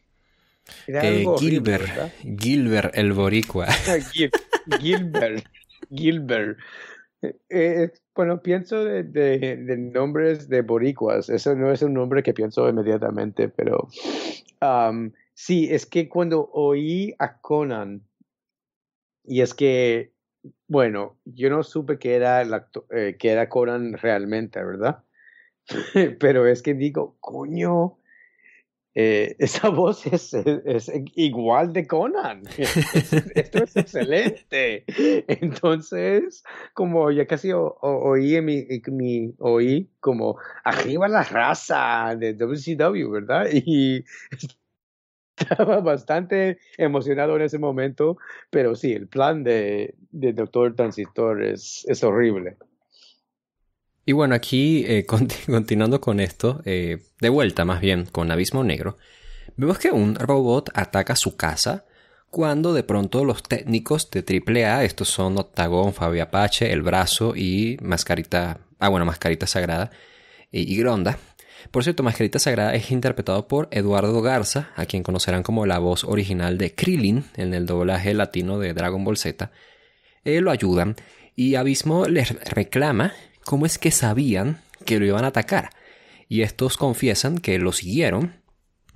Speaker 2: Eh, Gilbert,
Speaker 1: Gilbert el boricua.
Speaker 2: Ah, Gilbert, Gilbert. Eh, bueno, pienso de, nombres de boricuas. Eso no es un nombre que pienso inmediatamente, pero sí, es que cuando oí a Conan, y es que, bueno, yo no supe que era, el que era Conan realmente, ¿verdad? pero es que digo, coño, eh, esa voz es, igual de Conan. Esto es excelente. Entonces, como ya casi oí, mi, mi, oí como arriba la raza de WCW, ¿verdad? Y estaba bastante emocionado en ese momento, pero sí, el plan de, de Doctor Transistor es horrible.
Speaker 1: Y bueno, aquí eh, continuando con esto, eh, de vuelta más bien con Abismo Negro, vemos que un robot ataca su casa cuando de pronto los técnicos de AAA, estos son Octagón, Fabio Apache, El Brazo y Mascarita, ah bueno, Mascarita Sagrada eh, y, Gronda. Por cierto, Mascarita Sagrada es interpretado por Eduardo Garza, a quien conocerán como la voz original de Krillin en el doblaje latino de Dragon Ball Z. lo ayudan y Abismo les reclama cómo es que sabían que lo iban a atacar. Y estos confiesan que lo siguieron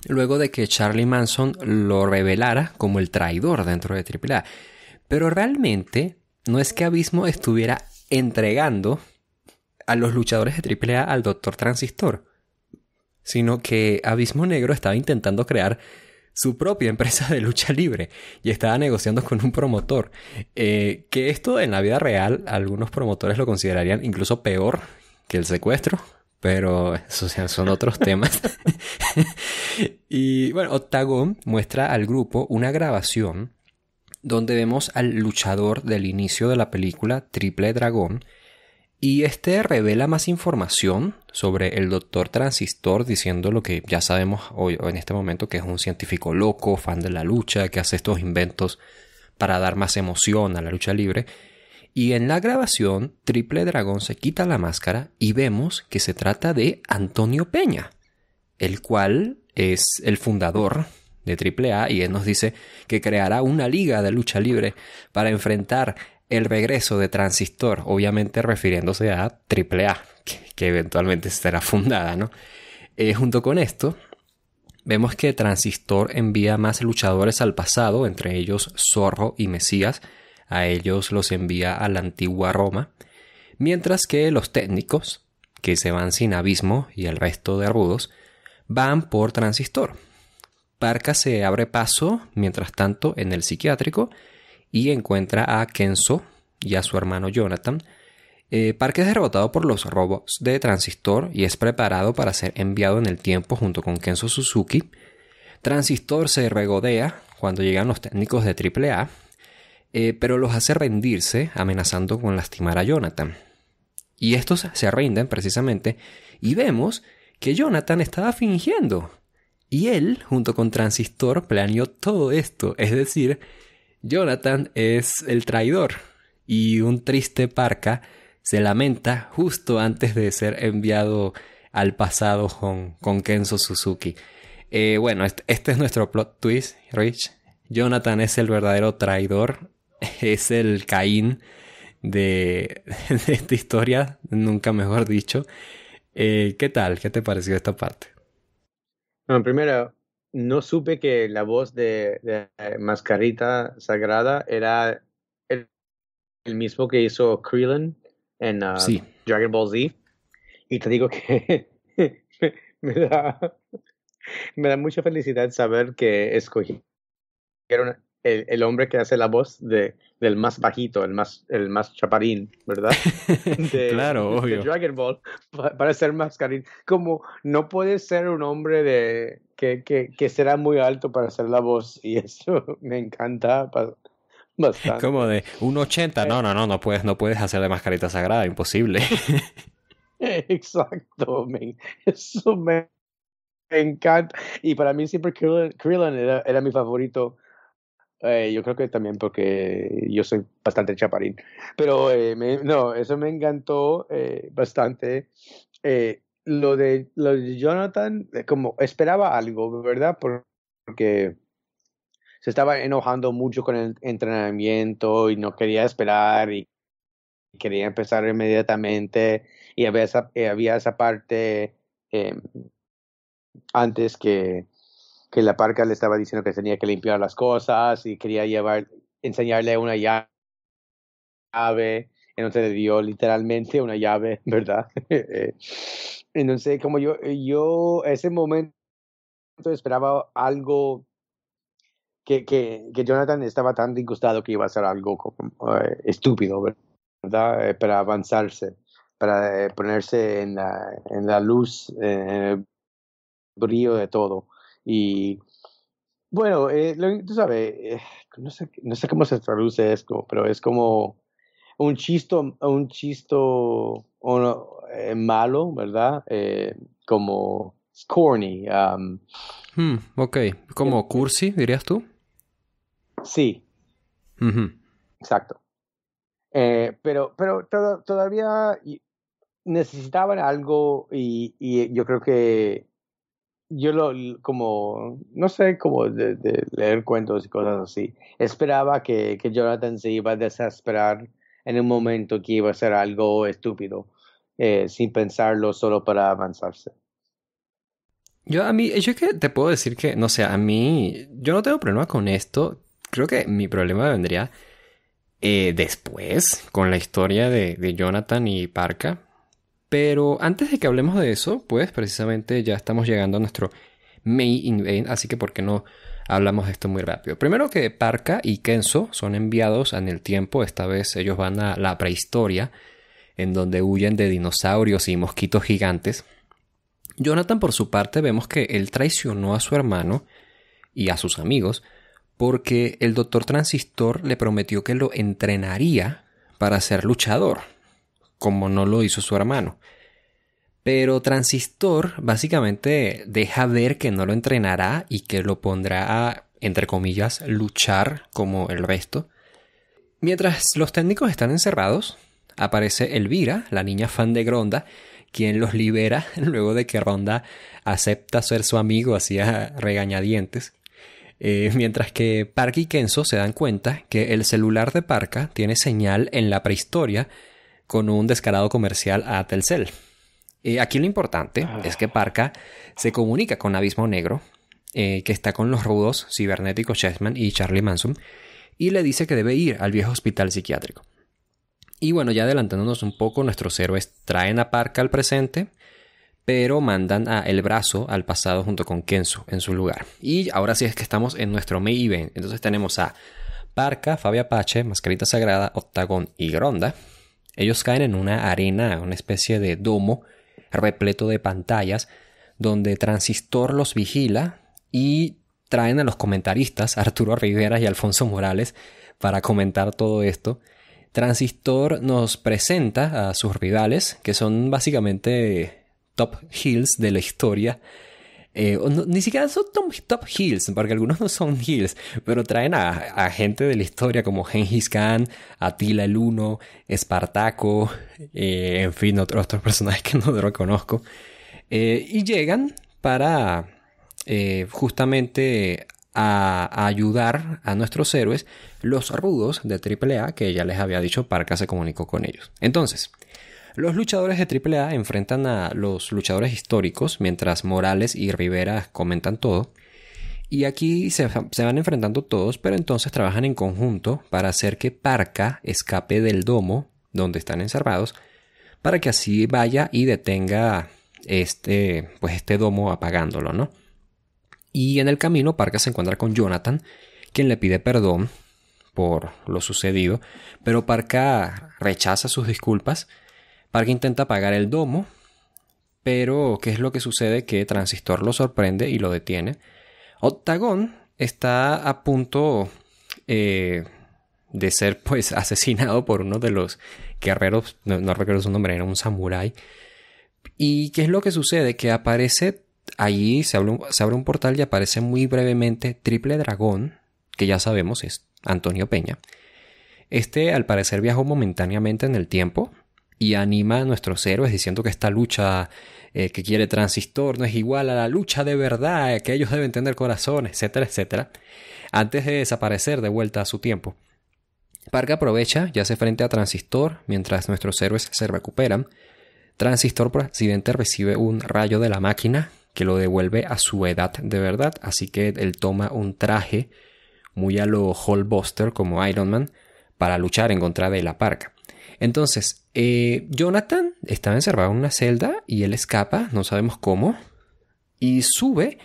Speaker 1: luego de que Charlie Manson lo revelara como el traidor dentro de AAA. Pero realmente no es que Abismo estuviera entregando a los luchadores de AAA al Doctor Transistor, sino que Abismo Negro estaba intentando crear su propia empresa de lucha libre y estaba negociando con un promotor. Eh, que esto en la vida real algunos promotores lo considerarían incluso peor que el secuestro, pero eso, son otros temas. y bueno, Octagon muestra al grupo una grabación donde vemos al luchador del inicio de la película Triple Dragón y este revela más información sobre el doctor Transistor diciendo lo que ya sabemos hoy en este momento que es un científico loco, fan de la lucha, que hace estos inventos para dar más emoción a la lucha libre. Y en la grabación, Triple Dragón se quita la máscara y vemos que se trata de Antonio Peña, el cual es el fundador de AAA y él nos dice que creará una liga de lucha libre para enfrentar el regreso de Transistor, obviamente refiriéndose a AAA, que, eventualmente será fundada, ¿no? Eh, junto con esto, vemos que Transistor envía más luchadores al pasado, entre ellos Zorro y Mesías, a ellos los envía a la antigua Roma, mientras que los técnicos, que se van sin abismo y el resto de rudos, van por Transistor. Parca se abre paso, mientras tanto, en el psiquiátrico, y encuentra a Kenzo y a su hermano Jonathan. Eh, parque es derrotado por los robots de Transistor y es preparado para ser enviado en el tiempo junto con Kenzo Suzuki. Transistor se regodea cuando llegan los técnicos de AAA, eh, pero los hace rendirse amenazando con lastimar a Jonathan. Y estos se rinden precisamente y vemos que Jonathan estaba fingiendo. Y él, junto con Transistor, planeó todo esto, es decir, Jonathan es el traidor y un triste Parca se lamenta justo antes de ser enviado al pasado con, Kenzo Suzuki. Eh, bueno, este, es nuestro plot twist, Rich. Jonathan es el verdadero traidor, es el Caín de, esta historia, nunca mejor dicho. Eh, ¿Qué tal? ¿Qué te pareció esta parte?
Speaker 2: Bueno, primero, no supe que la voz de, eh, Mascarita Sagrada era el, mismo que hizo Krillin en um, Dragon Ball Z. Y te digo que me, da, me da mucha felicidad saber que escogí. el, el hombre que hace la voz de, del más bajito, el más, el más chaparín, ¿verdad? claro, obvio. De Dragon Ball, para, para ser mascarín. Como no puede ser un hombre de, que, será muy alto para hacer la voz y eso me encanta
Speaker 1: bastante. Como de un 80, no, no, no, no puedes, no puedes hacer la mascarita sagrada, imposible.
Speaker 2: Exacto, eso me, encanta. Y para mí siempre Krillin, era, era, mi favorito. Eh, yo creo que también porque yo soy bastante chaparín. Pero eh, no, eso me encantó eh, bastante lo de, lo de Jonathan, eh, como esperaba algo, ¿verdad? Porque se estaba enojando mucho con el entrenamiento y no quería esperar y quería empezar inmediatamente y había esa, eh, había esa parte eh, antes que, que la parca le estaba diciendo que tenía que limpiar las cosas y quería llevar, enseñarle una llave, no se le dio literalmente una llave, ¿verdad? Entonces, como yo, eh, yo ese momento esperaba algo que, que, Jonathan estaba tan disgustado que iba a ser algo como, eh, estúpido, ¿verdad? Eh, para avanzarse, para ponerse en la, en la luz, en el brillo de todo. Y bueno, tú sabes, no, sé, no sé cómo se traduce esto, pero es como un chisto, un chisto, o eh, malo, ¿verdad? Eh, como corny.
Speaker 1: Um, hmm, ok, como eh, cursi, dirías tú. Sí. Exacto.
Speaker 2: Eh, pero pero todavía necesitaban algo y, yo creo que yo lo como, no sé, como de, leer cuentos y cosas así, esperaba que, que Jonathan se iba a desesperar en un momento que iba a ser algo estúpido eh, sin pensarlo solo para avanzarse.
Speaker 1: Yo a mí, yo es que te puedo decir que, no sé, a mí, yo no tengo problema con esto. Creo que mi problema vendría eh, después con la historia de, de Jonathan y Parka Pero antes de que hablemos de eso, pues precisamente ya estamos llegando a nuestro main event, así que ¿por qué no hablamos de esto muy rápido? Primero que Parka y Kenzo son enviados en el tiempo, esta vez ellos van a la prehistoria en donde huyen de dinosaurios y mosquitos gigantes. Jonathan, por su parte, vemos que él traicionó a su hermano y a sus amigos porque el doctor Transistor le prometió que lo entrenaría para ser luchador, como no lo hizo su hermano. Pero Transistor básicamente deja ver que no lo entrenará y que lo pondrá a, entre comillas, luchar como el resto. Mientras los técnicos están encerrados, aparece Elvira, la niña fan de Gronda, quien los libera luego de que Ronda acepta ser su amigo hacia regañadientes. Eh, mientras que Park y Kenzo se dan cuenta que el celular de Parka tiene señal en la prehistoria con un descarado comercial a Telcel. Eh, aquí lo importante ah. es que Parka se comunica con Abismo Negro, eh, que está con los rudos cibernéticos Chessman y Charlie Manson, y le dice que debe ir al viejo hospital psiquiátrico. Y bueno, ya adelantándonos un poco, nuestros héroes traen a Parca al presente, pero mandan a El Brazo al pasado junto con Kenzo en su lugar. Y ahora sí es que estamos en nuestro May event. Entonces tenemos a Parca, Fabia Apache, Mascarita Sagrada, Octagón y Gronda. Ellos caen en una arena, una especie de domo repleto de pantallas, donde Transistor los vigila y traen a los comentaristas Arturo Rivera y Alfonso Morales para comentar todo esto. Transistor nos presenta a sus rivales, que son básicamente top heels de la historia. Eh, ni siquiera son top, hills heels, porque algunos no son heels, pero traen a, gente de la historia como Genghis Khan, Atila el Uno, Espartaco, eh, en fin, otros, personajes que no reconozco. Eh, y llegan para justamente a, ayudar a nuestros héroes, los rudos de AAA, que ya les había dicho, Parca se comunicó con ellos. Entonces, los luchadores de AAA enfrentan a los luchadores históricos, mientras Morales y Rivera comentan todo. Y aquí se, se, van enfrentando todos, pero entonces trabajan en conjunto para hacer que Parca escape del domo donde están encerrados, para que así vaya y detenga este, pues este domo apagándolo, ¿no? Y en el camino Parka se encuentra con Jonathan, quien le pide perdón por lo sucedido, pero Parka rechaza sus disculpas. Parka intenta pagar el domo, pero ¿qué es lo que sucede? Que Transistor lo sorprende y lo detiene. Octagon está a punto eh, de ser pues asesinado por uno de los guerreros, no recuerdo su nombre, era un samurái. ¿Y qué es lo que sucede? Que aparece allí se abre, un, portal y aparece muy brevemente Triple Dragón, que ya sabemos es Antonio Peña. Este al parecer viajó momentáneamente en el tiempo y anima a nuestros héroes diciendo que esta lucha eh, que quiere Transistor no es igual a la lucha de verdad, eh, que ellos deben tener corazón, etcétera, etcétera, antes de desaparecer de vuelta a su tiempo. Park aprovecha y hace frente a Transistor mientras nuestros héroes se recuperan. Transistor por accidente recibe un rayo de la máquina que lo devuelve a su edad de verdad. Así que él toma un traje muy a lo Hallbuster como Iron Man para luchar en contra de la parca. Entonces, eh, Jonathan estaba encerrado en una celda y él escapa, no sabemos cómo, y sube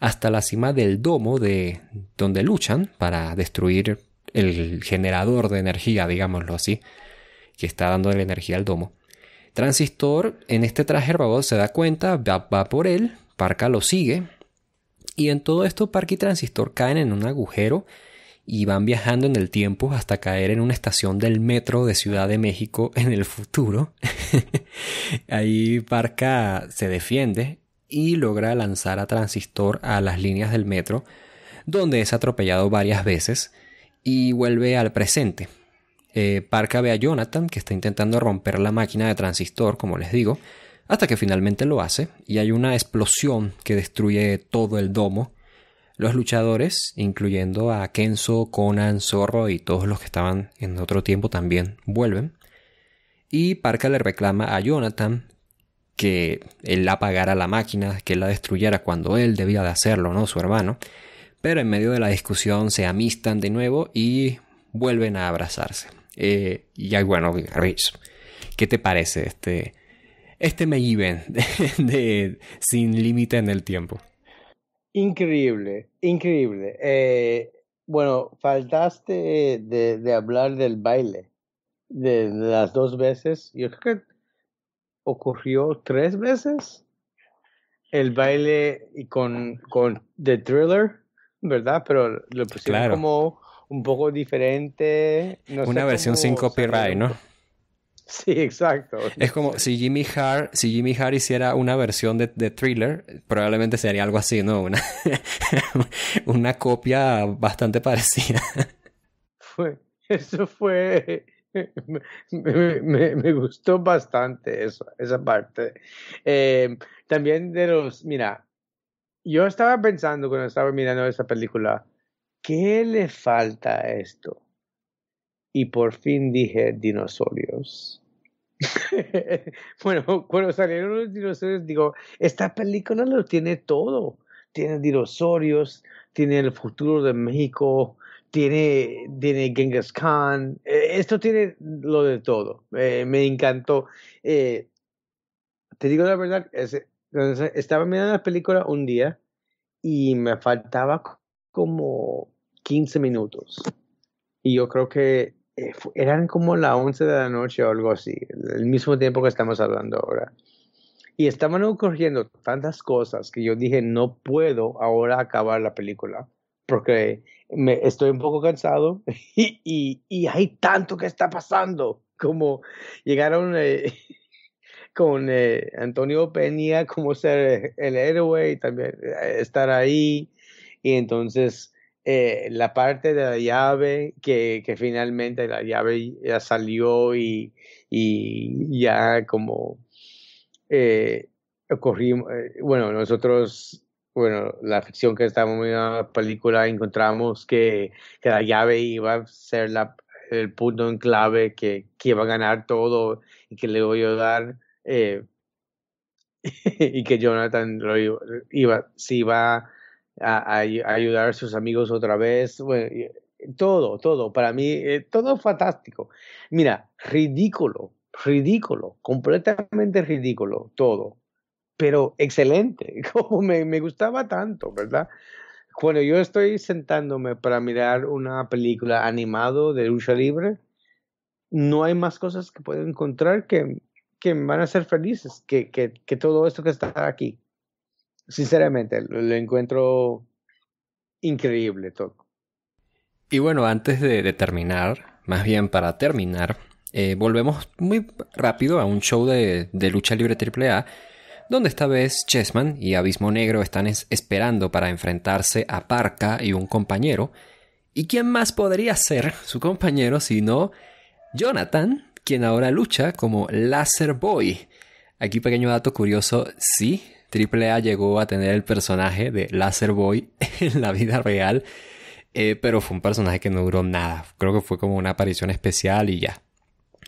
Speaker 1: hasta la cima del domo de donde luchan para destruir el generador de energía, digámoslo así, que está dando la energía al domo. Transistor en este traje robot se da cuenta, va por él, Parca lo sigue y en todo esto Parca y Transistor caen en un agujero y van viajando en el tiempo hasta caer en una estación del metro de Ciudad de México en el futuro. Ahí Parca se defiende y logra lanzar a Transistor a las líneas del metro, donde es atropellado varias veces y vuelve al presente. Eh, Parca ve a Jonathan, que está intentando romper la máquina de Transistor, como les digo, hasta que finalmente lo hace y hay una explosión que destruye todo el domo. Los luchadores, incluyendo a Kenzo, Conan, Zorro y todos los que estaban en otro tiempo también, vuelven. Y Parker le reclama a Jonathan que él apagara la máquina, que él la destruyera cuando él debía de hacerlo, ¿no? Su hermano. Pero en medio de la discusión se amistan de nuevo y vuelven a abrazarse. Eh, y bueno, Rich, ¿qué te parece este, este me de, sin límite en el tiempo.
Speaker 2: Increíble, increíble. Eh, bueno, faltaste de, hablar del baile, de, las dos veces. Yo creo que ocurrió tres veces el baile con, con The Thriller, ¿verdad? Pero lo pusieron como un poco diferente. Una versión sin
Speaker 1: copyright, ¿no?
Speaker 2: Sí, exacto. Es
Speaker 1: como si Jimmy Hart, si Jimmy Hart hiciera una versión de, de, thriller, probablemente sería algo así, ¿no? Una, una copia bastante parecida.
Speaker 2: Fue, eso fue. Me, me, gustó bastante eso, esa parte. Em, también de los. Mira, yo estaba pensando cuando estaba mirando esa película, ¿qué le falta a esto? y por fin dije dinosaurios. bueno, cuando salieron los dinosaurios, digo, esta película lo tiene todo. Tiene dinosaurios, tiene el futuro de México, tiene, Genghis Khan, e, esto tiene lo de todo. me encantó. Eh, te digo la verdad, estaba mirando la película un día y me faltaba como 15 minutos. Y yo creo que eh, eran como la 11 de la noche o algo así, el mismo tiempo que estamos hablando ahora. Y estaban ocurriendo tantas cosas que yo dije, no puedo ahora acabar la película porque me, estoy un poco cansado y, hay tanto que está pasando. Como llegaron eh, con eh, Antonio Peña como ser el héroe y también estar ahí. Y entonces eh, la parte de la llave, que, que finalmente la llave ya salió y, y ya como eh, corrimos, eh, bueno, nosotros, bueno, la ficción que estábamos en la película, encontramos que, que la llave iba a ser la, el punto en clave que, que iba a ganar todo y que le voy a dar eh, y que Jonathan lo iba, si va a, ayudar a sus amigos otra vez. Bueno, eh, todo, todo, para mí, eh, todo fantástico. Mira, ridículo, ridículo, completamente ridículo, todo, pero excelente, como me, me gustaba tanto, ¿verdad? Cuando yo estoy sentándome para mirar una película animado de lucha libre, no hay más cosas que puedo encontrar que, que me van a hacer felices que, que, que todo esto que está aquí sinceramente, lo, encuentro increíble todo.
Speaker 1: Y bueno, antes de, terminar, más bien para terminar, eh, volvemos muy rápido a un show de, lucha libre AAA, donde esta vez Chessman y Abismo Negro están esperando para enfrentarse a Parca y un compañero. ¿Y quién más podría ser su compañero sino Jonathan, quien ahora lucha como Laser Boy? Aquí pequeño dato curioso, sí, a llegó a tener el personaje de Laser Boy en la vida real, eh, pero fue un personaje que no duró nada. Creo que fue como una aparición especial y ya.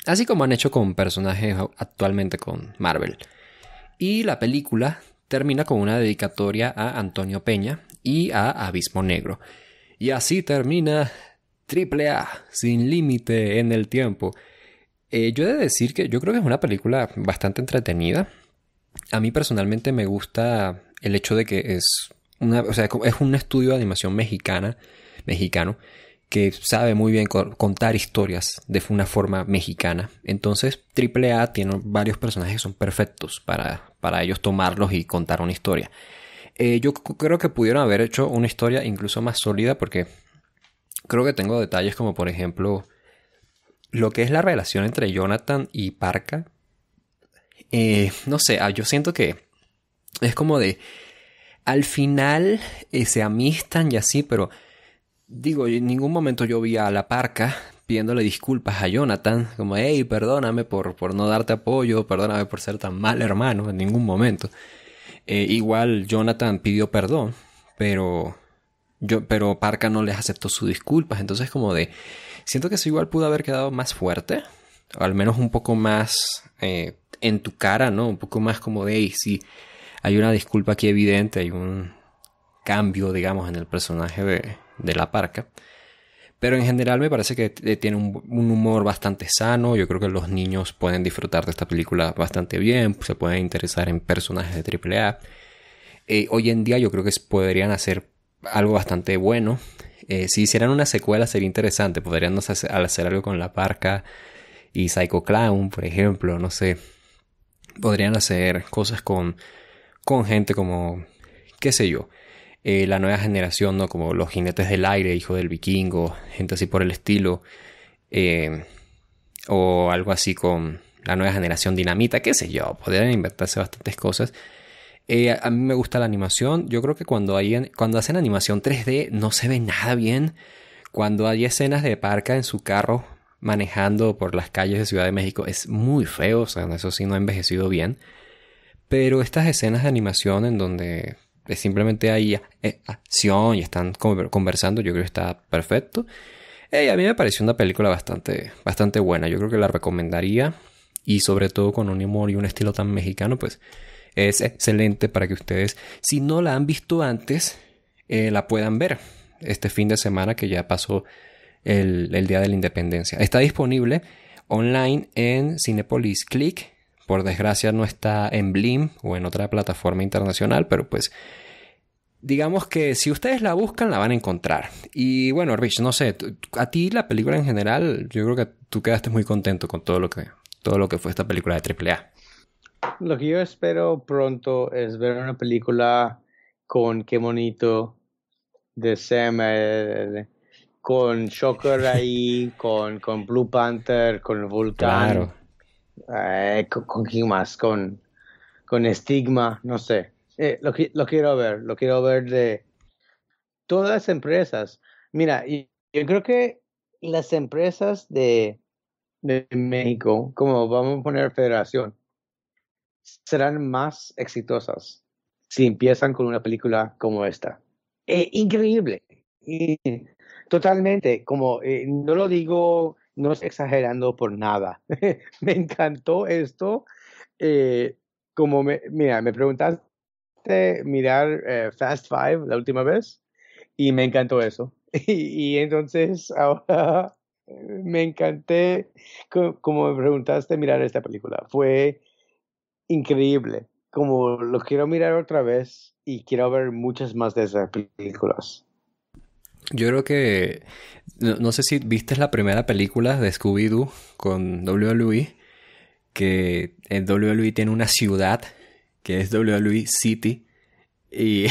Speaker 1: Así como han hecho con personajes actualmente con Marvel. Y la película termina con una dedicatoria a Antonio Peña y a Abismo Negro. Y así termina Triple A sin límite en el tiempo. Eh, yo he de decir que yo creo que es una película bastante entretenida a mí personalmente me gusta el hecho de que es una, o sea, es un estudio de animación mexicana, mexicano, que sabe muy bien contar historias de una forma mexicana. Entonces, AAA tiene varios personajes que son perfectos para, ellos tomarlos y contar una historia. Eh, yo creo que pudieron haber hecho una historia incluso más sólida porque creo que tengo detalles como por ejemplo lo que es la relación entre Jonathan y Parka eh, no sé, ah, yo siento que es como de, al final eh, se amistan y así, pero digo, en ningún momento yo vi a la parca pidiéndole disculpas a Jonathan, como, hey, perdóname por, no darte apoyo, perdóname por ser tan mal hermano, en ningún momento. Eh, igual Jonathan pidió perdón, pero, yo, pero Parca no les aceptó sus disculpas, entonces como de, siento que eso igual pudo haber quedado más fuerte, o al menos un poco más en tu cara, ¿no? Un poco más como de, hey, hay una disculpa aquí evidente, hay un cambio, digamos, en el personaje de, de la parca. Pero en general me parece que tiene un, humor bastante sano. Yo creo que los niños pueden disfrutar de esta película bastante bien. Se pueden interesar en personajes de AAA. Eh, hoy en día yo creo que podrían hacer algo bastante bueno. Eh, si hicieran una secuela sería interesante. Podrían hacer, hacer algo con La Parca y Psycho Clown, por ejemplo. No sé podrían hacer cosas con, con gente como, qué sé yo, eh, la nueva generación, ¿no? Como los jinetes del aire, hijo del vikingo, gente así por el estilo, eh, o algo así con la nueva generación dinamita, qué sé yo, podrían inventarse bastantes cosas. Eh, a mí me gusta la animación, yo creo que cuando, hay, cuando hacen animación 3D no se ve nada bien. Cuando hay escenas de Parca en su carro manejando por las calles de Ciudad de México es muy feo, o sea, eso sí no ha envejecido bien. Pero estas escenas de animación en donde simplemente hay eh, acción y están conversando, yo creo que está perfecto. y a mí me pareció una película bastante, bastante buena, yo creo que la recomendaría y sobre todo con un humor y un estilo tan mexicano, pues es excelente para que ustedes, si no la han visto antes, eh, la puedan ver este fin de semana que ya pasó el, Día de la Independencia. Está disponible online en Cinepolis Click. Por desgracia no está en Blim o en otra plataforma internacional, pero pues digamos que si ustedes la buscan la van a encontrar. Y bueno, Rich, no sé, a ti la película en general, yo creo que tú quedaste muy contento con todo lo que todo lo que fue esta película de AAA.
Speaker 2: Lo que yo espero pronto es ver una película con qué bonito de Sam, eh, con Shocker ahí, con, con, Blue Panther, con Vulcan. Eh, con, quién más? Con, con Stigma, no sé. Eh, lo, quiero ver, lo quiero ver de todas las empresas. Mira, yo, creo que las empresas de, de México, como vamos a poner federación, serán más exitosas si empiezan con una película como esta. Eh, increíble. Y Totalmente, como eh, no lo digo, no estoy exagerando por nada. me encantó esto. Eh, como me, mira, me preguntaste mirar eh, Fast Five la última vez y me encantó eso. y, entonces ahora me encanté como me preguntaste mirar esta película. Fue increíble. Como lo quiero mirar otra vez y quiero ver muchas más de esas películas.
Speaker 1: Yo creo que. No, sé si viste la primera película de Scooby-Doo con WWE. Que el eh, WWE tiene una ciudad que es WWE City. Y.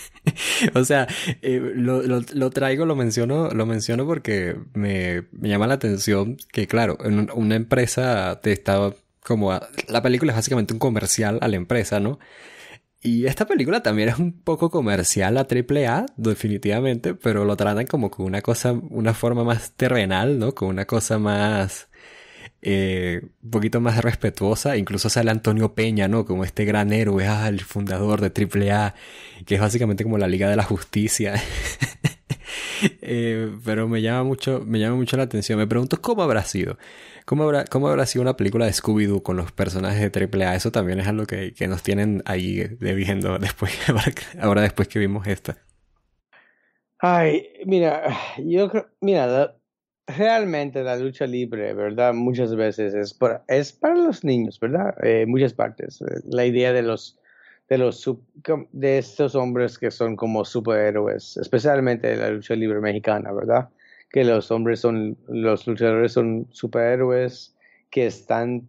Speaker 1: o sea, eh, lo, lo, traigo, lo menciono, lo menciono porque me, me llama la atención que, claro, en una empresa te está como la película es básicamente un comercial a la empresa, ¿no? Y esta película también es un poco comercial a AAA, definitivamente, pero lo tratan como con una cosa, una forma más terrenal, ¿no? Con una cosa más, eh, un poquito más respetuosa. Incluso sale Antonio Peña, ¿no? Como este gran héroe, ah, el fundador de AAA, que es básicamente como la Liga de la Justicia. Eh, pero me llama, mucho, me llama mucho la atención. Me pregunto cómo habrá sido. ¿Cómo habrá, cómo habrá sido una película de Scooby-Doo con los personajes de AAA? Eso también es algo que, nos tienen ahí debiendo después, ahora después que vimos esta.
Speaker 2: Ay, mira, yo creo, mira, realmente la lucha libre, ¿verdad? Muchas veces es para, es para los niños, ¿verdad? Eh, muchas partes. Eh, la idea de los de, los, de estos hombres que son como superhéroes, especialmente de la lucha libre mexicana, ¿verdad? Que los hombres son, los luchadores son superhéroes que están,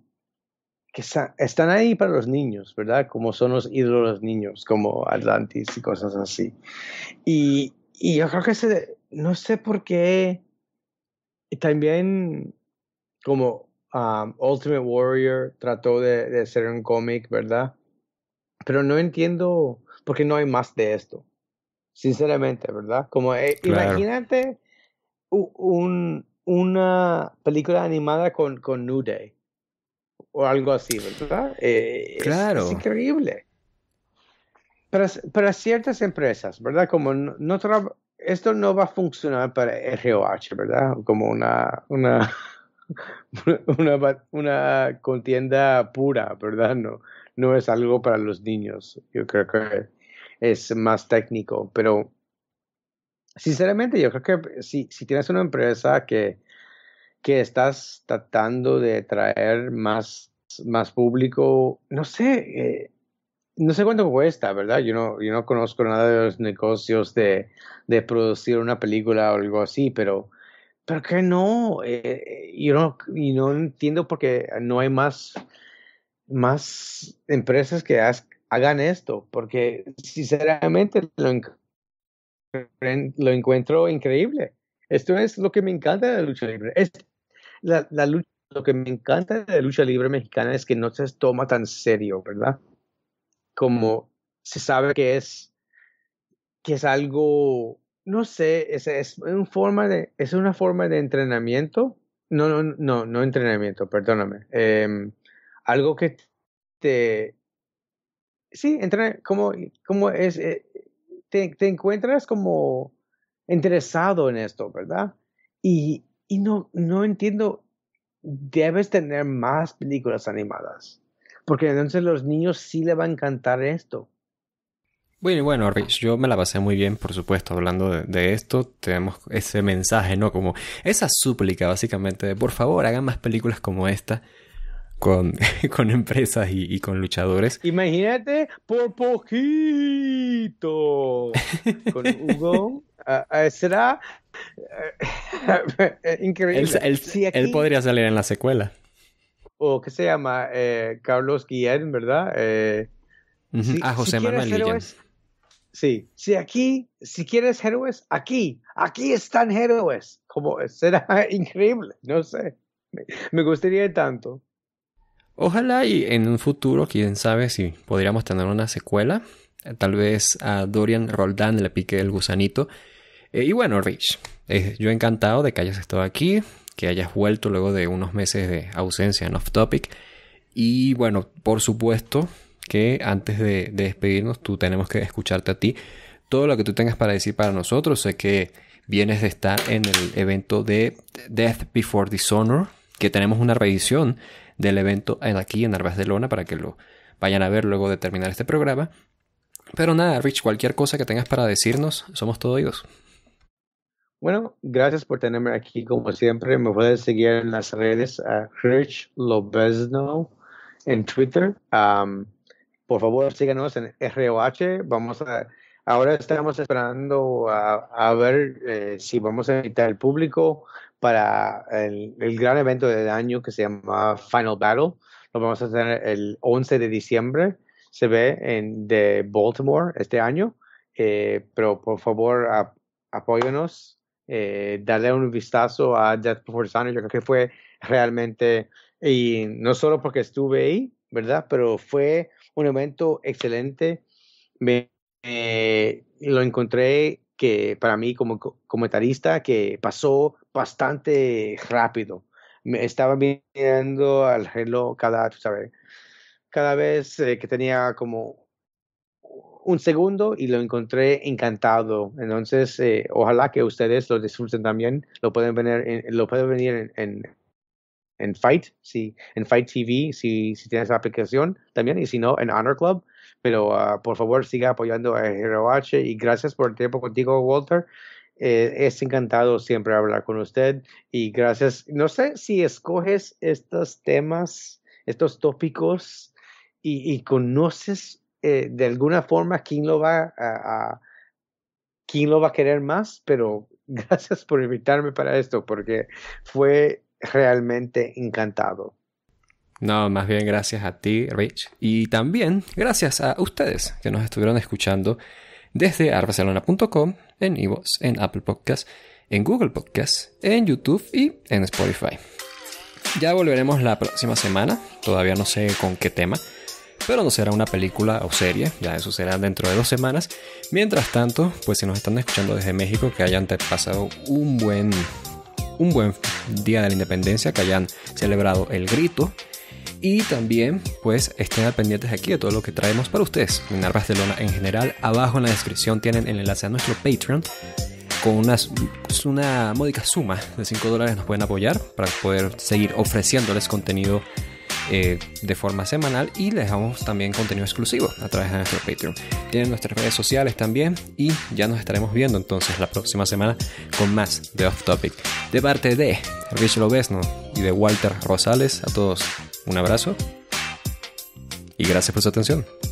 Speaker 2: que están ahí para los niños, ¿verdad? Como son los ídolos de los niños, como Atlantis y cosas así. Y, y yo creo que no sé por qué, también como um, Ultimate Warrior trató de, de ser un cómic, ¿verdad? pero no entiendo por qué no hay más de esto. Sinceramente, ¿verdad? Como eh, imagínate un, una película animada con, con New Day o algo así, ¿verdad? Eh, claro. Es, increíble. Para, para, ciertas empresas, ¿verdad? Como no, esto no va a funcionar para ROH, ¿verdad? Como una, una, una, una, contienda pura, ¿verdad? No, no es algo para los niños. Yo creo que es más técnico, pero sinceramente yo creo que si, si tienes una empresa que, que estás tratando de traer más, más público, no sé, eh, no sé cuánto cuesta, ¿verdad? Yo no, yo no conozco nada de los negocios de, de producir una película o algo así, pero, pero qué no? Eh, eh yo no, no entiendo por qué no hay más más empresas que hagan esto, porque sinceramente lo, encuentro increíble. Esto es lo que me encanta de la lucha libre. Es la, la lucha, lo que me encanta de la lucha libre mexicana es que no se toma tan serio, ¿verdad? Como se sabe que es, que es algo, no sé, es, es, una forma de, es una forma de entrenamiento. No, no, no, no entrenamiento, perdóname. Em, algo que te... Sí, entra, como, como es, eh, te, te, encuentras como interesado en esto, ¿verdad? Y, y no, no entiendo, debes tener más películas animadas, porque entonces los niños sí le va a encantar esto.
Speaker 1: Bueno, bueno, Rich, yo me la pasé muy bien, por supuesto, hablando de, de, esto. Tenemos ese mensaje, ¿no? Como esa súplica, básicamente, de por favor, hagan más películas como esta. con, empresas y, con luchadores. Imagínate por poquito
Speaker 2: con Hugo. será eh, increíble. Él, podría
Speaker 1: salir en la secuela.
Speaker 2: O ¿qué que se llama eh, Carlos Guillén, ¿verdad? Eh,
Speaker 1: a ah, José Manuel Guillén.
Speaker 2: Sí, si aquí, si quieres héroes, aquí, aquí están héroes. Como será increíble, no sé. Me gustaría tanto.
Speaker 1: Ojalá y en un futuro, quién sabe si podríamos tener una secuela. Tal vez a Dorian Roldán le pique el gusanito. Eh, y bueno, Rich, eh, yo encantado de que hayas estado aquí, que hayas vuelto luego de unos meses de ausencia en Off Topic. Y bueno, por supuesto que antes de, despedirnos, tú tenemos que escucharte a ti. Todo lo que tú tengas para decir para nosotros, sé que vienes de estar en el evento de Death Before Dishonor, que tenemos una revisión del evento aquí en de Lona para que lo vayan a ver luego de terminar este programa. Pero nada, Rich, cualquier cosa que tengas para decirnos, somos todo oídos.
Speaker 2: Bueno, gracias por tenerme aquí como siempre. Me puedes seguir en las redes a Rich Lobesno en Twitter. por favor, síganos en ROH. Vamos a ahora estamos esperando a, ver eh, si vamos a invitar al público para el, gran evento del año que se llama Final Battle. Lo vamos a hacer el 11 de diciembre, se ve en de Baltimore este año, eh, pero por favor apóyanos, eh, dale un vistazo a Death Before Sun. yo creo que fue realmente, y no solo porque estuve ahí, ¿verdad? Pero fue un evento excelente. Me, eh, lo encontré que para mí como comentarista que pasó bastante rápido. Me estaba mirando al reloj cada, cada vez eh, que tenía como un segundo y lo encontré encantado. Entonces, eh, ojalá que ustedes lo disfruten también. Lo pueden venir en, lo pueden venir en, Fight, sí, en Fight TV, si, si tienes la aplicación también, y si no, en Honor Club pero ah, por favor siga apoyando a GROH y gracias por el tiempo contigo, Walter. Eh, es encantado siempre hablar con usted y gracias. No sé si escoges estos temas, estos tópicos y, conoces eh, de alguna forma quién lo va a, quién lo va a querer más, pero gracias por invitarme para esto porque fue realmente encantado.
Speaker 1: No, más bien gracias a ti, Rich. Y también gracias a ustedes que nos estuvieron escuchando desde arbarcelona.com, en iVoox, en Apple Podcasts, en Google Podcasts, en YouTube y en Spotify. Ya volveremos la próxima semana, todavía no sé con qué tema, pero no será una película o serie, ya eso será dentro de dos semanas. Mientras tanto, pues si nos están escuchando desde México, que hayan pasado un buen, un buen día de la independencia, que hayan celebrado el grito y también, pues, estén al pendientes aquí de todo lo que traemos para ustedes en Barcelona en general. Abajo en la descripción tienen el enlace a nuestro Patreon. Con una, pues, una módica suma de 5 dólares nos pueden apoyar para poder seguir ofreciéndoles contenido eh, de forma semanal y les damos también contenido exclusivo a través de nuestro Patreon. Tienen nuestras redes sociales también y ya nos estaremos viendo entonces la próxima semana con más de Off Topic. De parte de Rich Lobesno y de Walter Rosales, a todos un abrazo y gracias por su atención.